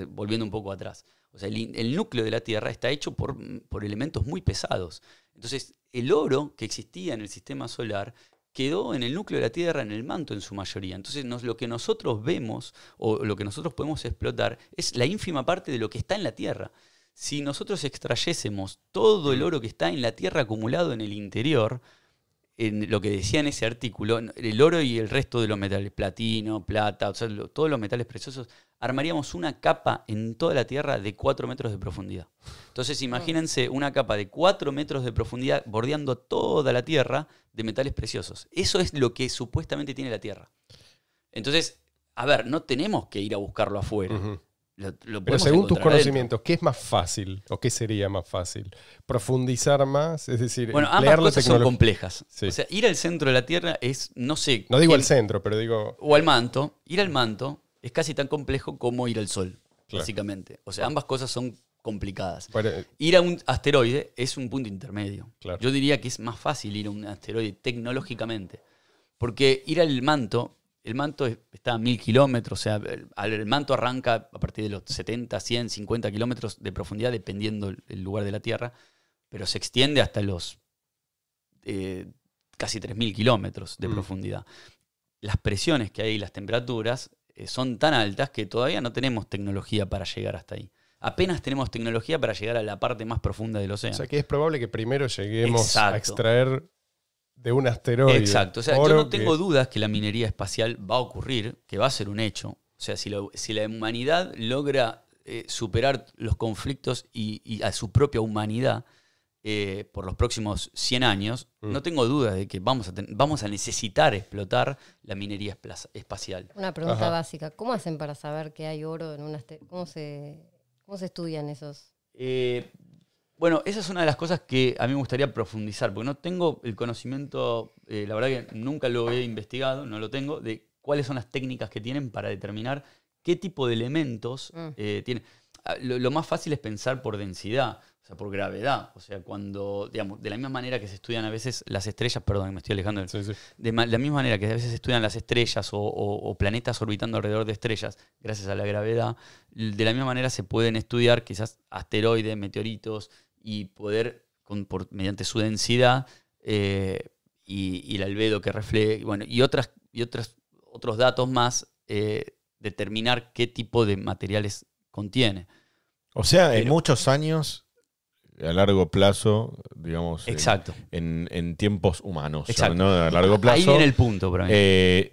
volviendo un poco atrás. O sea, el, núcleo de la Tierra está hecho por, por elementos muy pesados. Entonces, el oro que existía en el sistema solar quedó en el núcleo de la Tierra, en el manto en su mayoría. Entonces lo que nosotros vemos o lo que nosotros podemos explotar es la ínfima parte de lo que está en la Tierra. Si nosotros extrayésemos todo el oro que está en la Tierra acumulado en el interior, en lo que decía en ese artículo, el oro y el resto de los metales, platino, plata, todos los metales preciosos, armaríamos una capa en toda la Tierra de 4 metros de profundidad. Entonces imagínense una capa de 4 metros de profundidad bordeando toda la Tierra de metales preciosos. Eso es lo que supuestamente tiene la Tierra. Entonces, a ver, no tenemos que ir a buscarlo afuera. Pero según tus conocimientos, ¿qué es más fácil o qué sería más fácil? ¿Profundizar más? Es decir, bueno, ambas cosas son complejas. O sea, ir al centro de la Tierra es, no sé. No digo al centro, pero digo. O al manto. Ir al manto es casi tan complejo como ir al Sol, básicamente. O sea, ambas cosas son complicadas. Eh, ir a un asteroide es un punto intermedio. Yo diría que es más fácil ir a un asteroide tecnológicamente. Porque ir al manto el manto está a mil kilómetros, o sea, el, manto arranca a partir de los 70, 100, 50 kilómetros de profundidad, dependiendo el lugar de la Tierra, pero se extiende hasta los eh, casi 3.000 kilómetros de mm. profundidad. Las presiones que hay y las temperaturas eh, son tan altas que todavía no tenemos tecnología para llegar hasta ahí. Apenas tenemos tecnología para llegar a la parte más profunda del océano. O sea que es probable que primero lleguemos a extraer de un asteroide. Exacto, o sea, yo no tengo dudas que la minería espacial va a ocurrir, que va a ser un hecho. O sea, si, si la humanidad logra eh, superar los conflictos y, a su propia humanidad eh, por los próximos 100 años, mm. no tengo dudas de que vamos a, vamos a necesitar explotar la minería espacial. Una pregunta básica, ¿cómo hacen para saber que hay oro en un asteroide? ¿Cómo se, ¿Cómo se estudian esos? Eh, bueno, esa es una de las cosas que a mí me gustaría profundizar, porque no tengo el conocimiento, eh, la verdad que nunca lo he investigado, no lo tengo, de cuáles son las técnicas que tienen para determinar qué tipo de elementos mm. eh, tienen. Ah, lo, más fácil es pensar por densidad, o sea, por gravedad. O sea, cuando, digamos, de la misma manera que se estudian a veces las estrellas, perdón, me estoy alejando sí, De la misma manera que a veces se estudian las estrellas o, planetas orbitando alrededor de estrellas, gracias a la gravedad, de la misma manera se pueden estudiar quizás asteroides, meteoritos, y poder, mediante su densidad eh, y, el albedo que refleja, bueno, y, otras, y otras, otros datos más, eh, determinar qué tipo de materiales contiene. O sea, en muchos años, a largo plazo, digamos. Exacto. En, tiempos humanos. Exacto. ¿no? A largo plazo. Ahí viene el punto, para eh,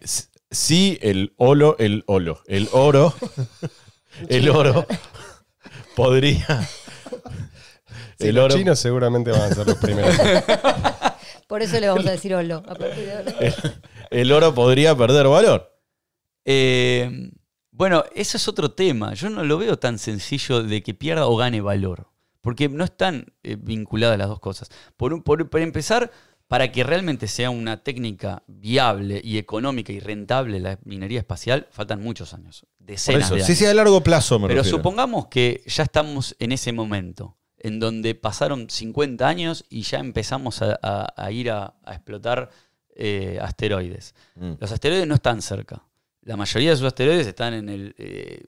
sí, el olo, el olo. El oro. <laughs> el oro podría el los chinos seguramente van a ser los primeros. <laughs> Por eso le vamos a decir holo. El, oro podría perder valor. Eh, bueno, ese es otro tema. Yo no lo veo tan sencillo de que pierda o gane valor. Porque no están eh, vinculadas las dos cosas. Por, empezar, para que realmente sea una técnica viable y económica y rentable la minería espacial, faltan muchos años, decenas de años. Sí, sí, a largo plazo, Pero supongamos que ya estamos en ese momento en donde pasaron 50 años y ya empezamos a, ir a, explotar eh, asteroides. Mm. Los asteroides no están cerca. La mayoría de sus asteroides están en, eh,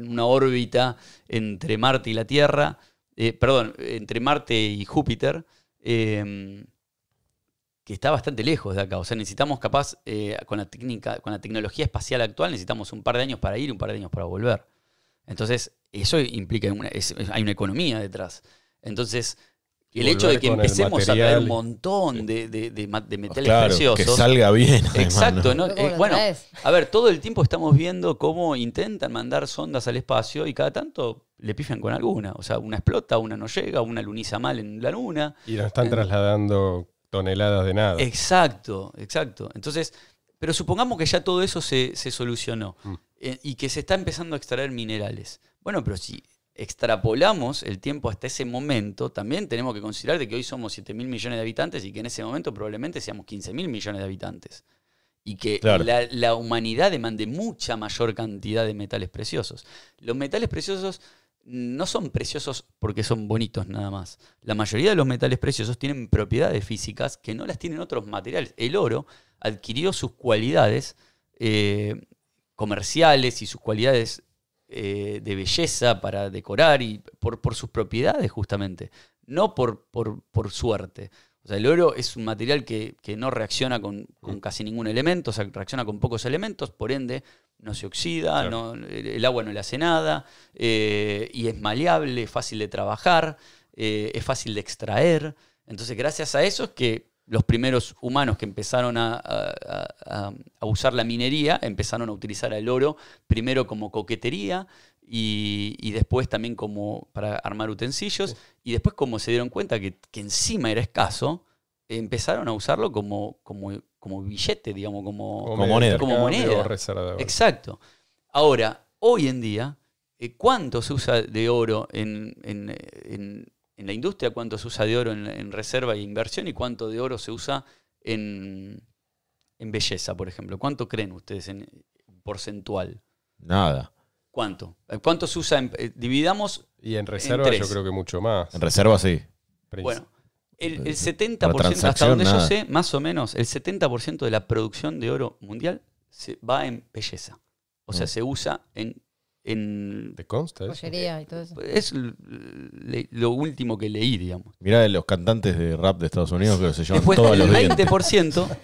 una órbita entre Marte y la Tierra, eh, perdón, entre Marte y Júpiter, em, que está bastante lejos de acá. O sea, necesitamos capaz, con, la técnica, con la tecnología espacial actual, necesitamos un par de años para ir y un par de años para volver. Entonces, eso implica, una, hay una economía detrás. Entonces, el hecho de que empecemos a traer un montón de, metales preciosos. Que salga bien. exacto. Eh, bueno, a ver, todo el tiempo estamos viendo cómo intentan mandar sondas al espacio y cada tanto le pifian con alguna. O sea, una explota, una no llega, una luniza mal en la luna. Y nos están trasladando toneladas de nada. Exacto, exacto. Entonces, pero supongamos que ya todo eso se, solucionó mm. eh, y que se está empezando a extraer minerales. Bueno, pero si extrapolamos el tiempo hasta ese momento, también tenemos que considerar de que hoy somos 7.000 mil millones de habitantes y que en ese momento probablemente seamos 15 mil millones de habitantes. Y que la, humanidad demande mucha mayor cantidad de metales preciosos. Los metales preciosos no son preciosos porque son bonitos nada más. La mayoría de los metales preciosos tienen propiedades físicas que no las tienen otros materiales. El oro adquirió sus cualidades eh, comerciales y sus cualidades eh, de belleza para decorar y por, sus propiedades justamente, no por, por, suerte. O sea, el oro es un material que, no reacciona con, casi ningún elemento, o sea, reacciona con pocos elementos, por ende no se oxida, el agua no le hace nada, eh, y es maleable, es fácil de trabajar, eh, es fácil de extraer. Entonces, gracias a eso es que los primeros humanos que empezaron a, usar la minería, empezaron a utilizar el oro primero como coquetería y, después también como para armar utensilios y después como se dieron cuenta que, encima era escaso, empezaron a usarlo como, como, como billete, digamos, como, como moneda. Como moneda. Exacto. Ahora, hoy en día, eh, ¿cuánto se usa de oro en en la industria, cuánto se usa de oro en, reserva e inversión y cuánto de oro se usa en, belleza, por ejemplo. ¿Cuánto creen ustedes en porcentual? Nada. ¿Cuánto? ¿Cuánto se usa? En, eh, dividamos. Y en reserva yo creo que mucho más. En reserva sí. Bueno, el, 70%, hasta donde yo sé, más o menos, el 70% de la producción de oro mundial se va en belleza. O sea, mm. se usa en en... ¿Te consta y todo eso. Es lo último que leí, digamos. Mirá los cantantes de rap de Estados Unidos que se llevan todos el los 20%,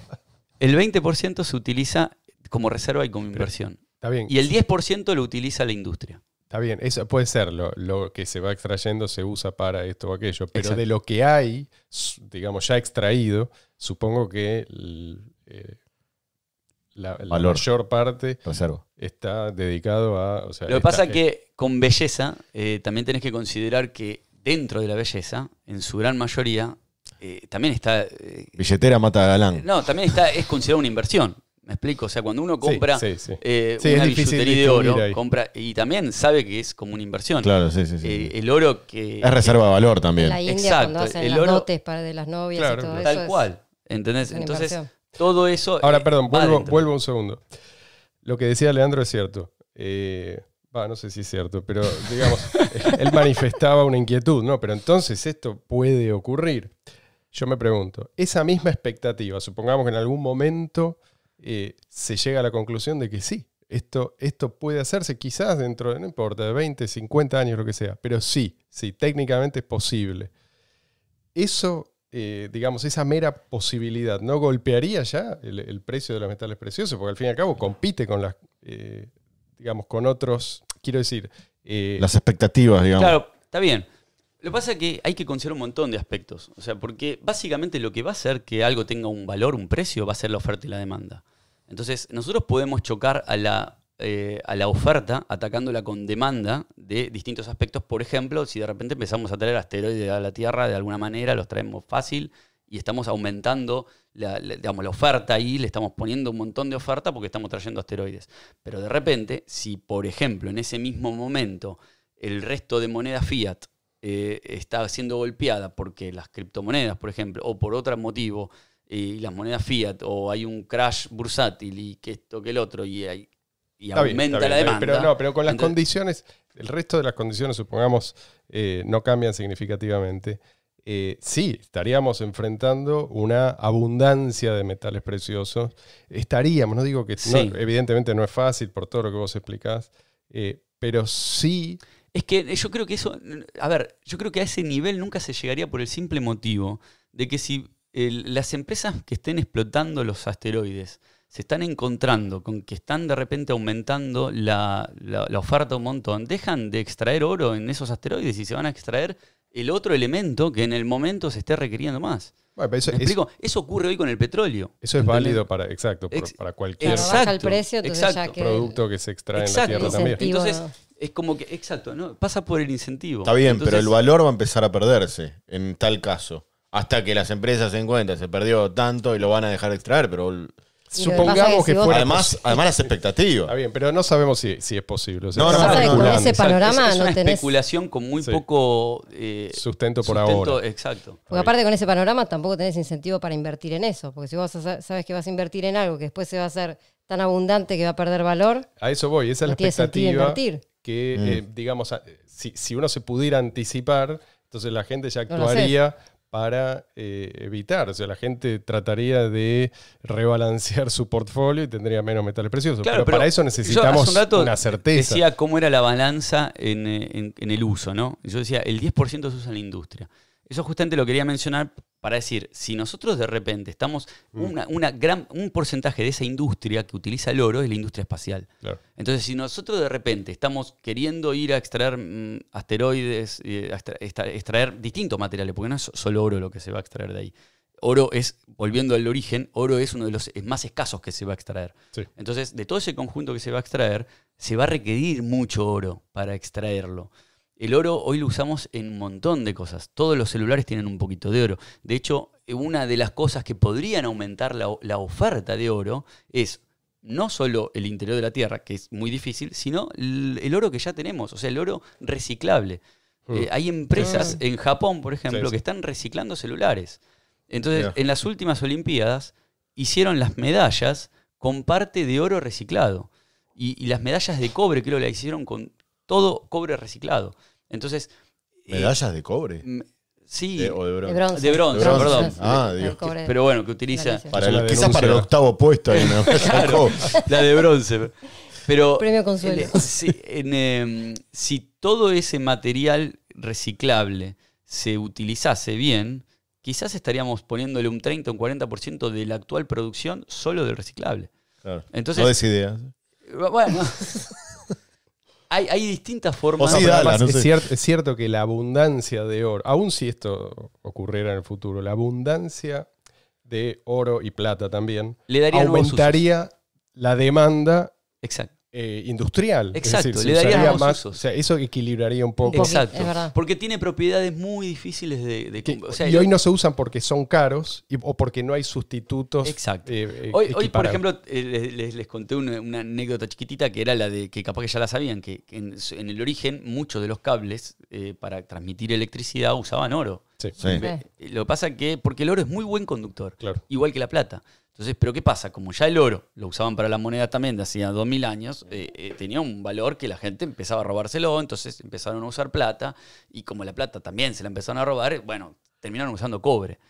El 20% se utiliza como reserva y como inversión. Está bien. Y el 10% lo utiliza la industria. Está bien, eso puede ser. Lo, que se va extrayendo se usa para esto o aquello. Pero de lo que hay, digamos, ya extraído, supongo que eh, la, mayor parte está dedicado a... Lo que pasa es que con belleza eh, también tenés que considerar que dentro de la belleza, en su gran mayoría, eh, también está... Eh, Billetera mata galán. No, también está, es considerada una inversión. ¿Me explico? O sea, cuando uno compra una billutería de oro, compra, y también sabe que es como una inversión. Claro, sí, sí. el oro que. Es reserva de valor también. Exacto. Cuando hacen el las para de las novias y todo Tal cual. ¿Entendés? Entonces, todo eso. Ahora, eh, perdón, vuelvo, un segundo. Lo que decía Leandro es cierto. Eh, no sé si es cierto, pero digamos, <laughs> él manifestaba una inquietud, ¿no? Pero entonces esto puede ocurrir. Yo me pregunto, esa misma expectativa, supongamos que en algún momento eh, se llega a la conclusión de que sí, esto, esto puede hacerse quizás dentro de, no importa, de 20, 50 años, lo que sea, pero sí, sí, técnicamente es posible. Eso eh, digamos, esa mera posibilidad no golpearía ya el, precio de los metales preciosos, porque al fin y al cabo compite con las, eh, digamos, con otros, quiero decir... Eh, las expectativas, digamos. Claro, está bien. Lo que pasa es que hay que considerar un montón de aspectos, o sea, porque básicamente lo que va a hacer que algo tenga un valor, un precio, va a ser la oferta y la demanda. Entonces, nosotros podemos chocar a la eh, a la oferta, atacándola con demanda de distintos aspectos. Por ejemplo, si de repente empezamos a traer asteroides a la Tierra de alguna manera, los traemos fácil y estamos aumentando la, oferta ahí, le estamos poniendo un montón de oferta porque estamos trayendo asteroides. Pero de repente, si por ejemplo en ese mismo momento el resto de moneda fiat eh, está siendo golpeada porque las criptomonedas, por ejemplo, o por otro motivo, eh, y las monedas fiat o hay un crash bursátil y que esto que el otro y hay y aumenta la demanda. Pero no, con las condiciones, el resto de las condiciones, supongamos, eh, no cambian significativamente. Eh, sí, estaríamos enfrentando una abundancia de metales preciosos. Estaríamos, no digo que sí. evidentemente no es fácil por todo lo que vos explicás, eh, pero sí... Es que yo creo que eso, a ver, yo creo que a ese nivel nunca se llegaría por el simple motivo de que si las empresas que estén explotando los asteroides se están encontrando con que están de repente aumentando la, la, oferta un montón, dejan de extraer oro en esos asteroides y se van a extraer el otro elemento que en el momento se esté requiriendo más. eso, ocurre hoy con el petróleo. Eso es válido para, exacto, para cualquier producto que se extrae la tierra Entonces, es como que, exacto, ¿no? pasa por el incentivo. Está bien, pero el valor va a empezar a perderse en tal caso. Hasta que las empresas se encuentren, se perdió tanto y lo van a dejar de extraer, pero Supongamos que fuera además, además las expectativas. Está bien, pero no sabemos si, es posible. no, no, ese panorama es, una especulación con muy poco eh, sustento por ahora. Exacto. Porque aparte con ese panorama tampoco tenés incentivo para invertir en eso, porque si vos sabes que vas a invertir en algo que después se va a hacer tan abundante que va a perder valor. A eso voy, esa es la expectativa que mm. eh, digamos si, uno se pudiera anticipar, entonces la gente ya actuaría para eh, evitar. O sea, la gente trataría de rebalancear su portfolio y tendría menos metales preciosos. pero, para eso necesitamos un una certeza. Decía cómo era la balanza en, eh, en, el uso, ¿no? Yo decía, el 10% se usa en la industria, eso justamente lo quería mencionar para decir, si nosotros de repente estamos, mm. una, gran, un porcentaje de esa industria que utiliza el oro es la industria espacial. Entonces, si nosotros de repente estamos queriendo ir a extraer mm, asteroides, eh, extraer, distintos materiales, porque no es solo oro lo que se va a extraer de ahí. Oro es, volviendo al origen, oro es uno de los más escasos que se va a extraer. Entonces, de todo ese conjunto que se va a extraer, se va a requerir mucho oro para extraerlo. El oro hoy lo usamos en un montón de cosas. Todos los celulares tienen un poquito de oro. De hecho, una de las cosas que podrían aumentar la, oferta de oro es no solo el interior de la Tierra, que es muy difícil, sino el, oro que ya tenemos, o sea, el oro reciclable. Hmm. Eh, hay empresas ah. en Japón, por ejemplo, que están reciclando celulares. Entonces, en las últimas Olimpiadas hicieron las medallas con parte de oro reciclado. Y, y, las medallas de cobre, creo, las hicieron con todo cobre reciclado. Entonces. Eh, ¿Medallas de cobre? Sí. De, o de, bronce. de, bronce. perdón. Ah, Dios. pero bueno, que utiliza. Para quizás para el octavo puesto. Ahí, <laughs> ¿no? la de bronce. Pero, Premio Consuelo. Eh, em, si, todo ese material reciclable se utilizase bien, quizás estaríamos poniéndole un 30 o un 40% de la actual producción solo del reciclable. Claro. Entonces, no des eh, Bueno, hay, distintas formas. es, cierto, que la abundancia de oro, aun si esto ocurriera en el futuro, la abundancia de oro y plata también le aumentaría la demanda Exacto. Eh, industrial. Exacto, le más. O sea, eso equilibraría un poco. Exacto, porque tiene propiedades muy difíciles de. y hoy no se usan porque son caros o porque no hay sustitutos. Exacto. Eh, eh, hoy, por ejemplo, les, conté una, anécdota chiquitita que era la de que capaz que ya la sabían, que, en, el origen muchos de los cables para transmitir electricidad usaban oro. Sí. Lo que pasa que, porque el oro es muy buen conductor, igual que la plata. Entonces, pero ¿qué pasa? Como ya el oro lo usaban para la moneda también de hacía 2000 años, eh, eh, tenía un valor que la gente empezaba a robárselo, entonces empezaron a usar plata y como la plata también se la empezaron a robar, bueno, terminaron usando cobre.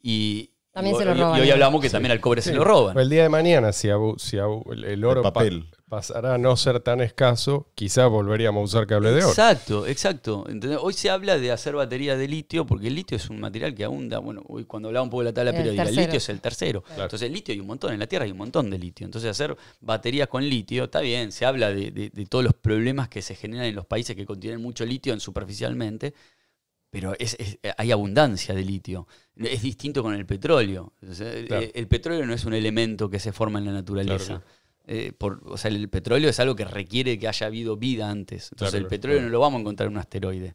Y, también hoy hablamos que también al cobre se lo roban. El día de mañana, si, el, oro... papel pasará a no ser tan escaso, quizá volveríamos a usar cable de oro. Exacto, exacto. Hoy se habla de hacer baterías de litio, porque el litio es un material que abunda, bueno, hoy cuando hablaba un poco de la tabla el el litio es el tercero. Entonces, el litio hay un montón, en la Tierra hay un montón de litio. Entonces, hacer baterías con litio, está bien, se habla de, todos los problemas que se generan en los países que contienen mucho litio en superficialmente, pero es, hay abundancia de litio. Es distinto con el petróleo. el, petróleo no es un elemento que se forma en la naturaleza. Eh, o sea, el petróleo es algo que requiere que haya habido vida antes. Entonces el petróleo no lo vamos a encontrar en un asteroide.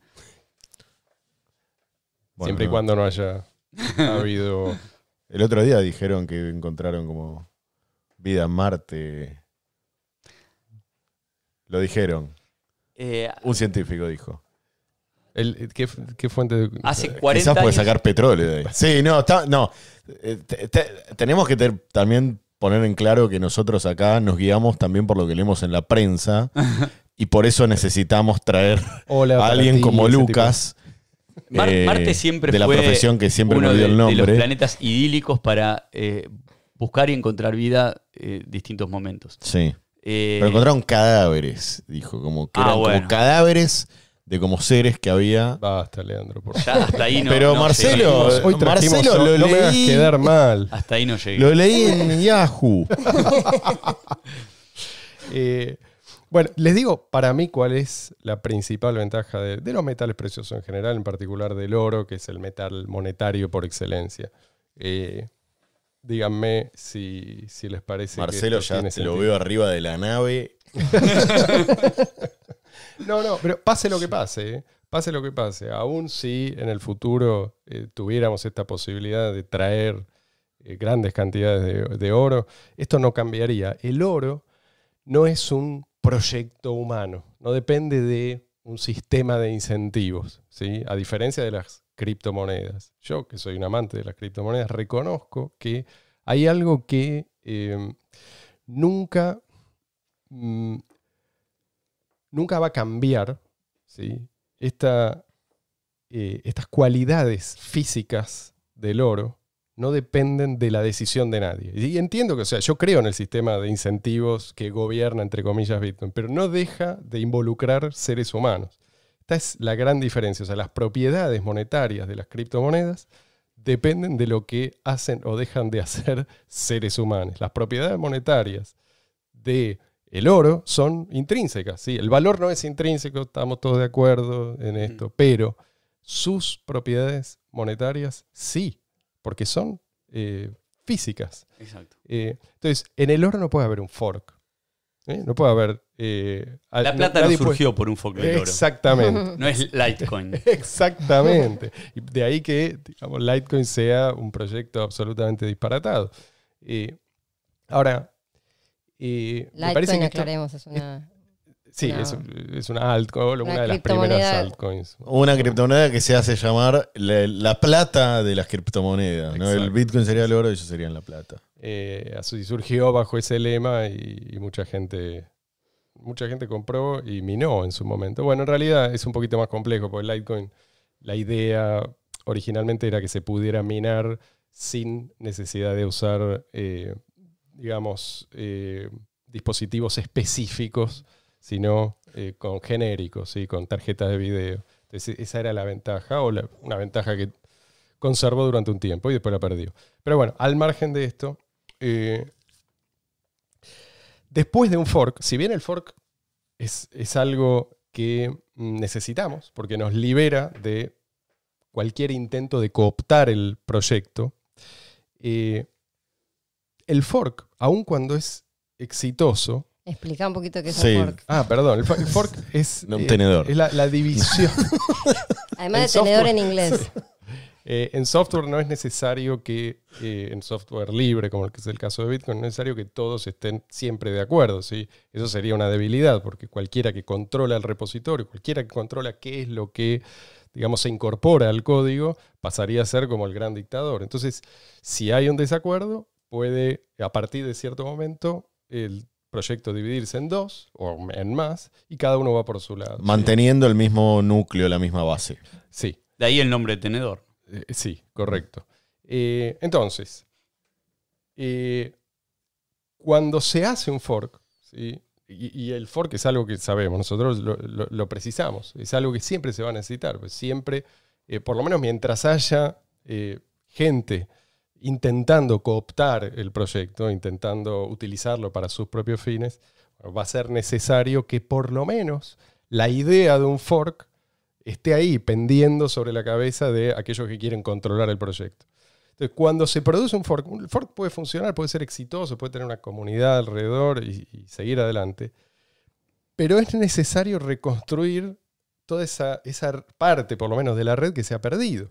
Siempre y cuando no haya <laughs> habido... El otro día dijeron que encontraron como vida en Marte. Lo dijeron. Eh, un científico dijo. El, ¿qué, fuente Hace 40 eh, Quizás puede sacar petróleo de ahí. Sí, no, no. tenemos que tener también poner en claro que nosotros acá nos guiamos también por lo que leemos en la prensa <laughs> y por eso necesitamos traer a alguien como Lucas. Eh, Marte siempre de la profesión que siempre uno dio el nombre. De los planetas idílicos para eh, buscar y encontrar vida en eh, distintos momentos. Sí. Pero encontraron cadáveres, dijo, como que ah, eran como cadáveres de como seres que había. Basta, Leandro, Ya hasta ahí no. Pero Marcelo, eh, hoy Marcelo, lo quedar mal. Hasta ahí no llegué. Lo leí en Yahoo. <laughs> Eh, bueno, les digo para mí cuál es la principal ventaja de, los metales preciosos en general, en particular del oro, que es el metal monetario por excelencia. Eh, díganme si, les parece. Marcelo ya se lo veo arriba de la nave. <laughs> <laughs> No, no, pero pase lo que pase, ¿eh? pase lo que pase, aún si en el futuro eh, tuviéramos esta posibilidad de traer eh, grandes cantidades de, oro, esto no cambiaría. El oro no es un proyecto humano, no depende de un sistema de incentivos, ¿sí? a diferencia de las criptomonedas. Yo, que soy un amante de las criptomonedas, reconozco que hay algo que nunca mm, nunca va a cambiar ¿sí? Eh, estas cualidades físicas del oro no dependen de la decisión de nadie. Y entiendo que, o sea, yo creo en el sistema de incentivos que gobierna, entre comillas, Bitcoin, pero no deja de involucrar seres humanos. Esta es la gran diferencia. O sea, las propiedades monetarias de las criptomonedas dependen de lo que hacen o dejan de hacer <laughs> seres humanos. Las propiedades monetarias de el oro son intrínsecas. ¿sí? El valor no es intrínseco, estamos todos de acuerdo en esto, pero sus propiedades monetarias sí, porque son eh, físicas. Exacto. Eh, entonces, en el oro no puede haber un fork. ¿eh? No puede haber. la plata no, surgió por un fork del oro. Exactamente. <laughs> no es Litecoin. <laughs> Exactamente. de ahí que digamos, Litecoin sea un proyecto absolutamente disparatado. ahora, y me parece que es una... Sí, es, una altcoin, una, de las primeras altcoins. Una criptomoneda que se hace llamar la, plata de las criptomonedas. El Bitcoin sería el oro y ellos serían la plata. Eh, así surgió bajo ese lema y, mucha gente mucha gente compró y minó en su momento. Bueno, en realidad es un poquito más complejo porque Litecoin, la idea originalmente era que se pudiera minar sin necesidad de usar eh, digamos, eh, dispositivos específicos, sino eh, con genéricos, ¿sí? con tarjetas de video. Entonces, esa era la ventaja, o una ventaja que conservó durante un tiempo y después la perdió. Pero bueno, al margen de esto, eh, después de un fork, si bien el fork es, algo que mm, necesitamos, porque nos libera de cualquier intento de cooptar el proyecto, el fork, aun cuando es exitoso. Explica un poquito qué es el fork. Ah, perdón, el, fork <laughs> es, eh, es la, división. <laughs> Además de tenedor en inglés. Eh, en software no es necesario que, eh, en software libre, como es el caso de Bitcoin, no es necesario que todos estén siempre de acuerdo. ¿sí? Eso sería una debilidad, porque cualquiera que controla el repositorio, cualquiera que controla qué es lo que, digamos, se incorpora al código, pasaría a ser como el gran dictador. Entonces, si hay un desacuerdo, puede, a partir de cierto momento, el proyecto dividirse en dos o en más y cada uno va por su lado. Manteniendo el mismo núcleo, la misma base. Sí. De ahí el nombre de tenedor. Eh, sí, correcto. Eh, entonces, eh, cuando se hace un fork, ¿sí? y, el fork es algo que sabemos, nosotros lo, lo, precisamos, es algo que siempre se va a necesitar, pues siempre, por lo menos mientras haya gente intentando cooptar el proyecto, intentando utilizarlo para sus propios fines, va a ser necesario que por lo menos la idea de un fork esté ahí pendiendo sobre la cabeza de aquellos que quieren controlar el proyecto. Entonces, cuando se produce un fork, un fork puede funcionar, puede ser exitoso, puede tener una comunidad alrededor y, seguir adelante, pero es necesario reconstruir toda esa, esa parte, por lo menos, de la red que se ha perdido.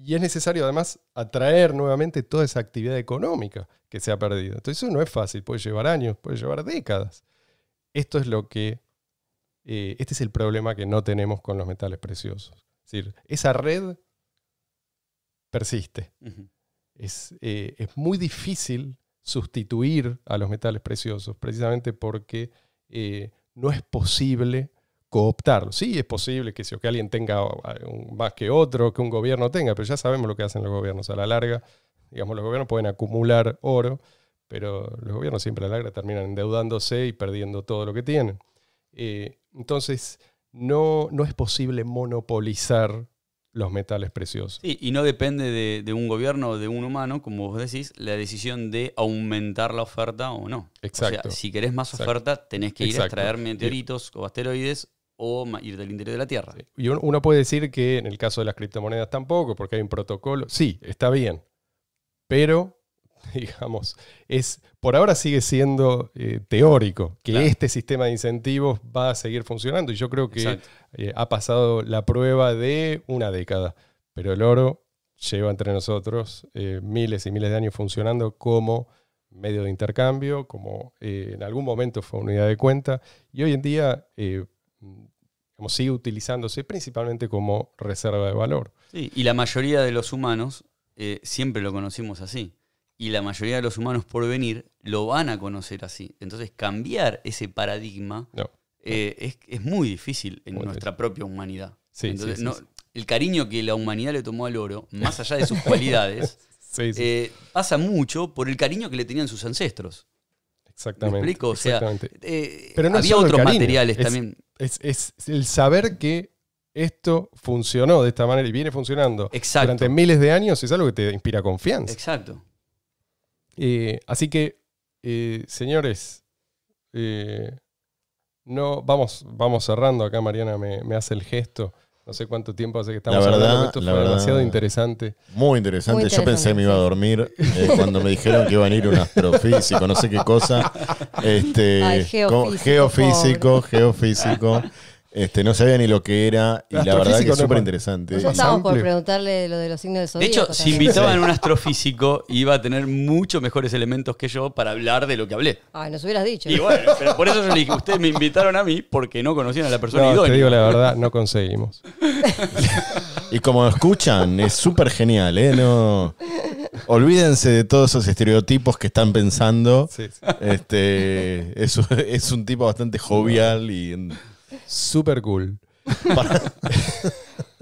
Y es necesario además atraer nuevamente toda esa actividad económica que se ha perdido. Entonces eso no es fácil, puede llevar años, puede llevar décadas. Esto es lo que, eh, este es el problema que no tenemos con los metales preciosos. Es decir, esa red persiste. Eh, es, muy difícil sustituir a los metales preciosos, precisamente porque eh, no es posible cooptarlo. Sí, es posible que, que alguien tenga más que otro, que un gobierno tenga, pero ya sabemos lo que hacen los gobiernos a la larga. Digamos, los gobiernos pueden acumular oro, pero los gobiernos siempre a la larga terminan endeudándose y perdiendo todo lo que tienen. Eh, entonces, no, no es posible monopolizar los metales preciosos. Sí, y no depende de, un gobierno o de un humano, como vos decís, la decisión de aumentar la oferta o no. Exacto. si querés más oferta, tenés que ir a extraer meteoritos o asteroides o ir del interior de la Tierra. Y uno puede decir que en el caso de las criptomonedas tampoco, porque hay un protocolo. Sí, está bien, pero <laughs> digamos, es, por ahora sigue siendo eh, teórico, que este sistema de incentivos va a seguir funcionando. Y yo creo que eh, ha pasado la prueba de una década, pero el oro lleva entre nosotros eh, miles y miles de años funcionando como medio de intercambio, como en algún momento fue unidad de cuenta, y hoy en día Mm, sigue utilizándose principalmente como reserva de valor. y la mayoría de los humanos eh, siempre lo conocimos así. Y la mayoría de los humanos por venir lo van a conocer así. Entonces, cambiar ese paradigma eh, es, muy difícil en nuestra propia humanidad. Entonces, el cariño que la humanidad le tomó al oro, <laughs> más allá de sus cualidades, eh, pasa mucho por el cariño que le tenían sus ancestros. Exactamente. Eh, Pero había otros materiales también. Es, el saber que esto funcionó de esta manera y viene funcionando durante miles de años es algo que te inspira confianza. Exacto. Eh, así que, eh, señores, no, vamos, vamos cerrando. Acá Mariana me hace el gesto. No sé cuánto tiempo hace que estamos la verdad, Esto la fue verdad, demasiado interesante. Muy interesante. Yo pensé que me iba a dormir eh, <laughs> cuando me dijeron que iban a ir un astrofísico, no sé qué cosa. Este, geofísico, geofísico, geofísico, este, no sabía ni lo que era y la verdad es que es súper interesante. por preguntarle lo de los signos de zodíaco. De hecho, si invitaban a un astrofísico, iba a tener muchos mejores elementos que yo para hablar de lo que hablé. ah nos hubieras dicho. Y pero por eso yo le dije, ustedes me invitaron a mí porque no conocían a la persona no, te digo la verdad, no conseguimos. <laughs> y como escuchan, es súper genial, ¿eh? No... Olvídense de todos esos estereotipos que están pensando. Este, es, es un tipo bastante jovial y super cool. <laughs>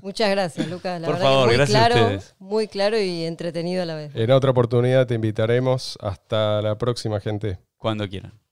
Muchas gracias, Lucas. Por favor, muy gracias claro, a ustedes. Muy claro y entretenido a la vez. En otra oportunidad te invitaremos. Hasta la próxima, gente. Cuando quieran.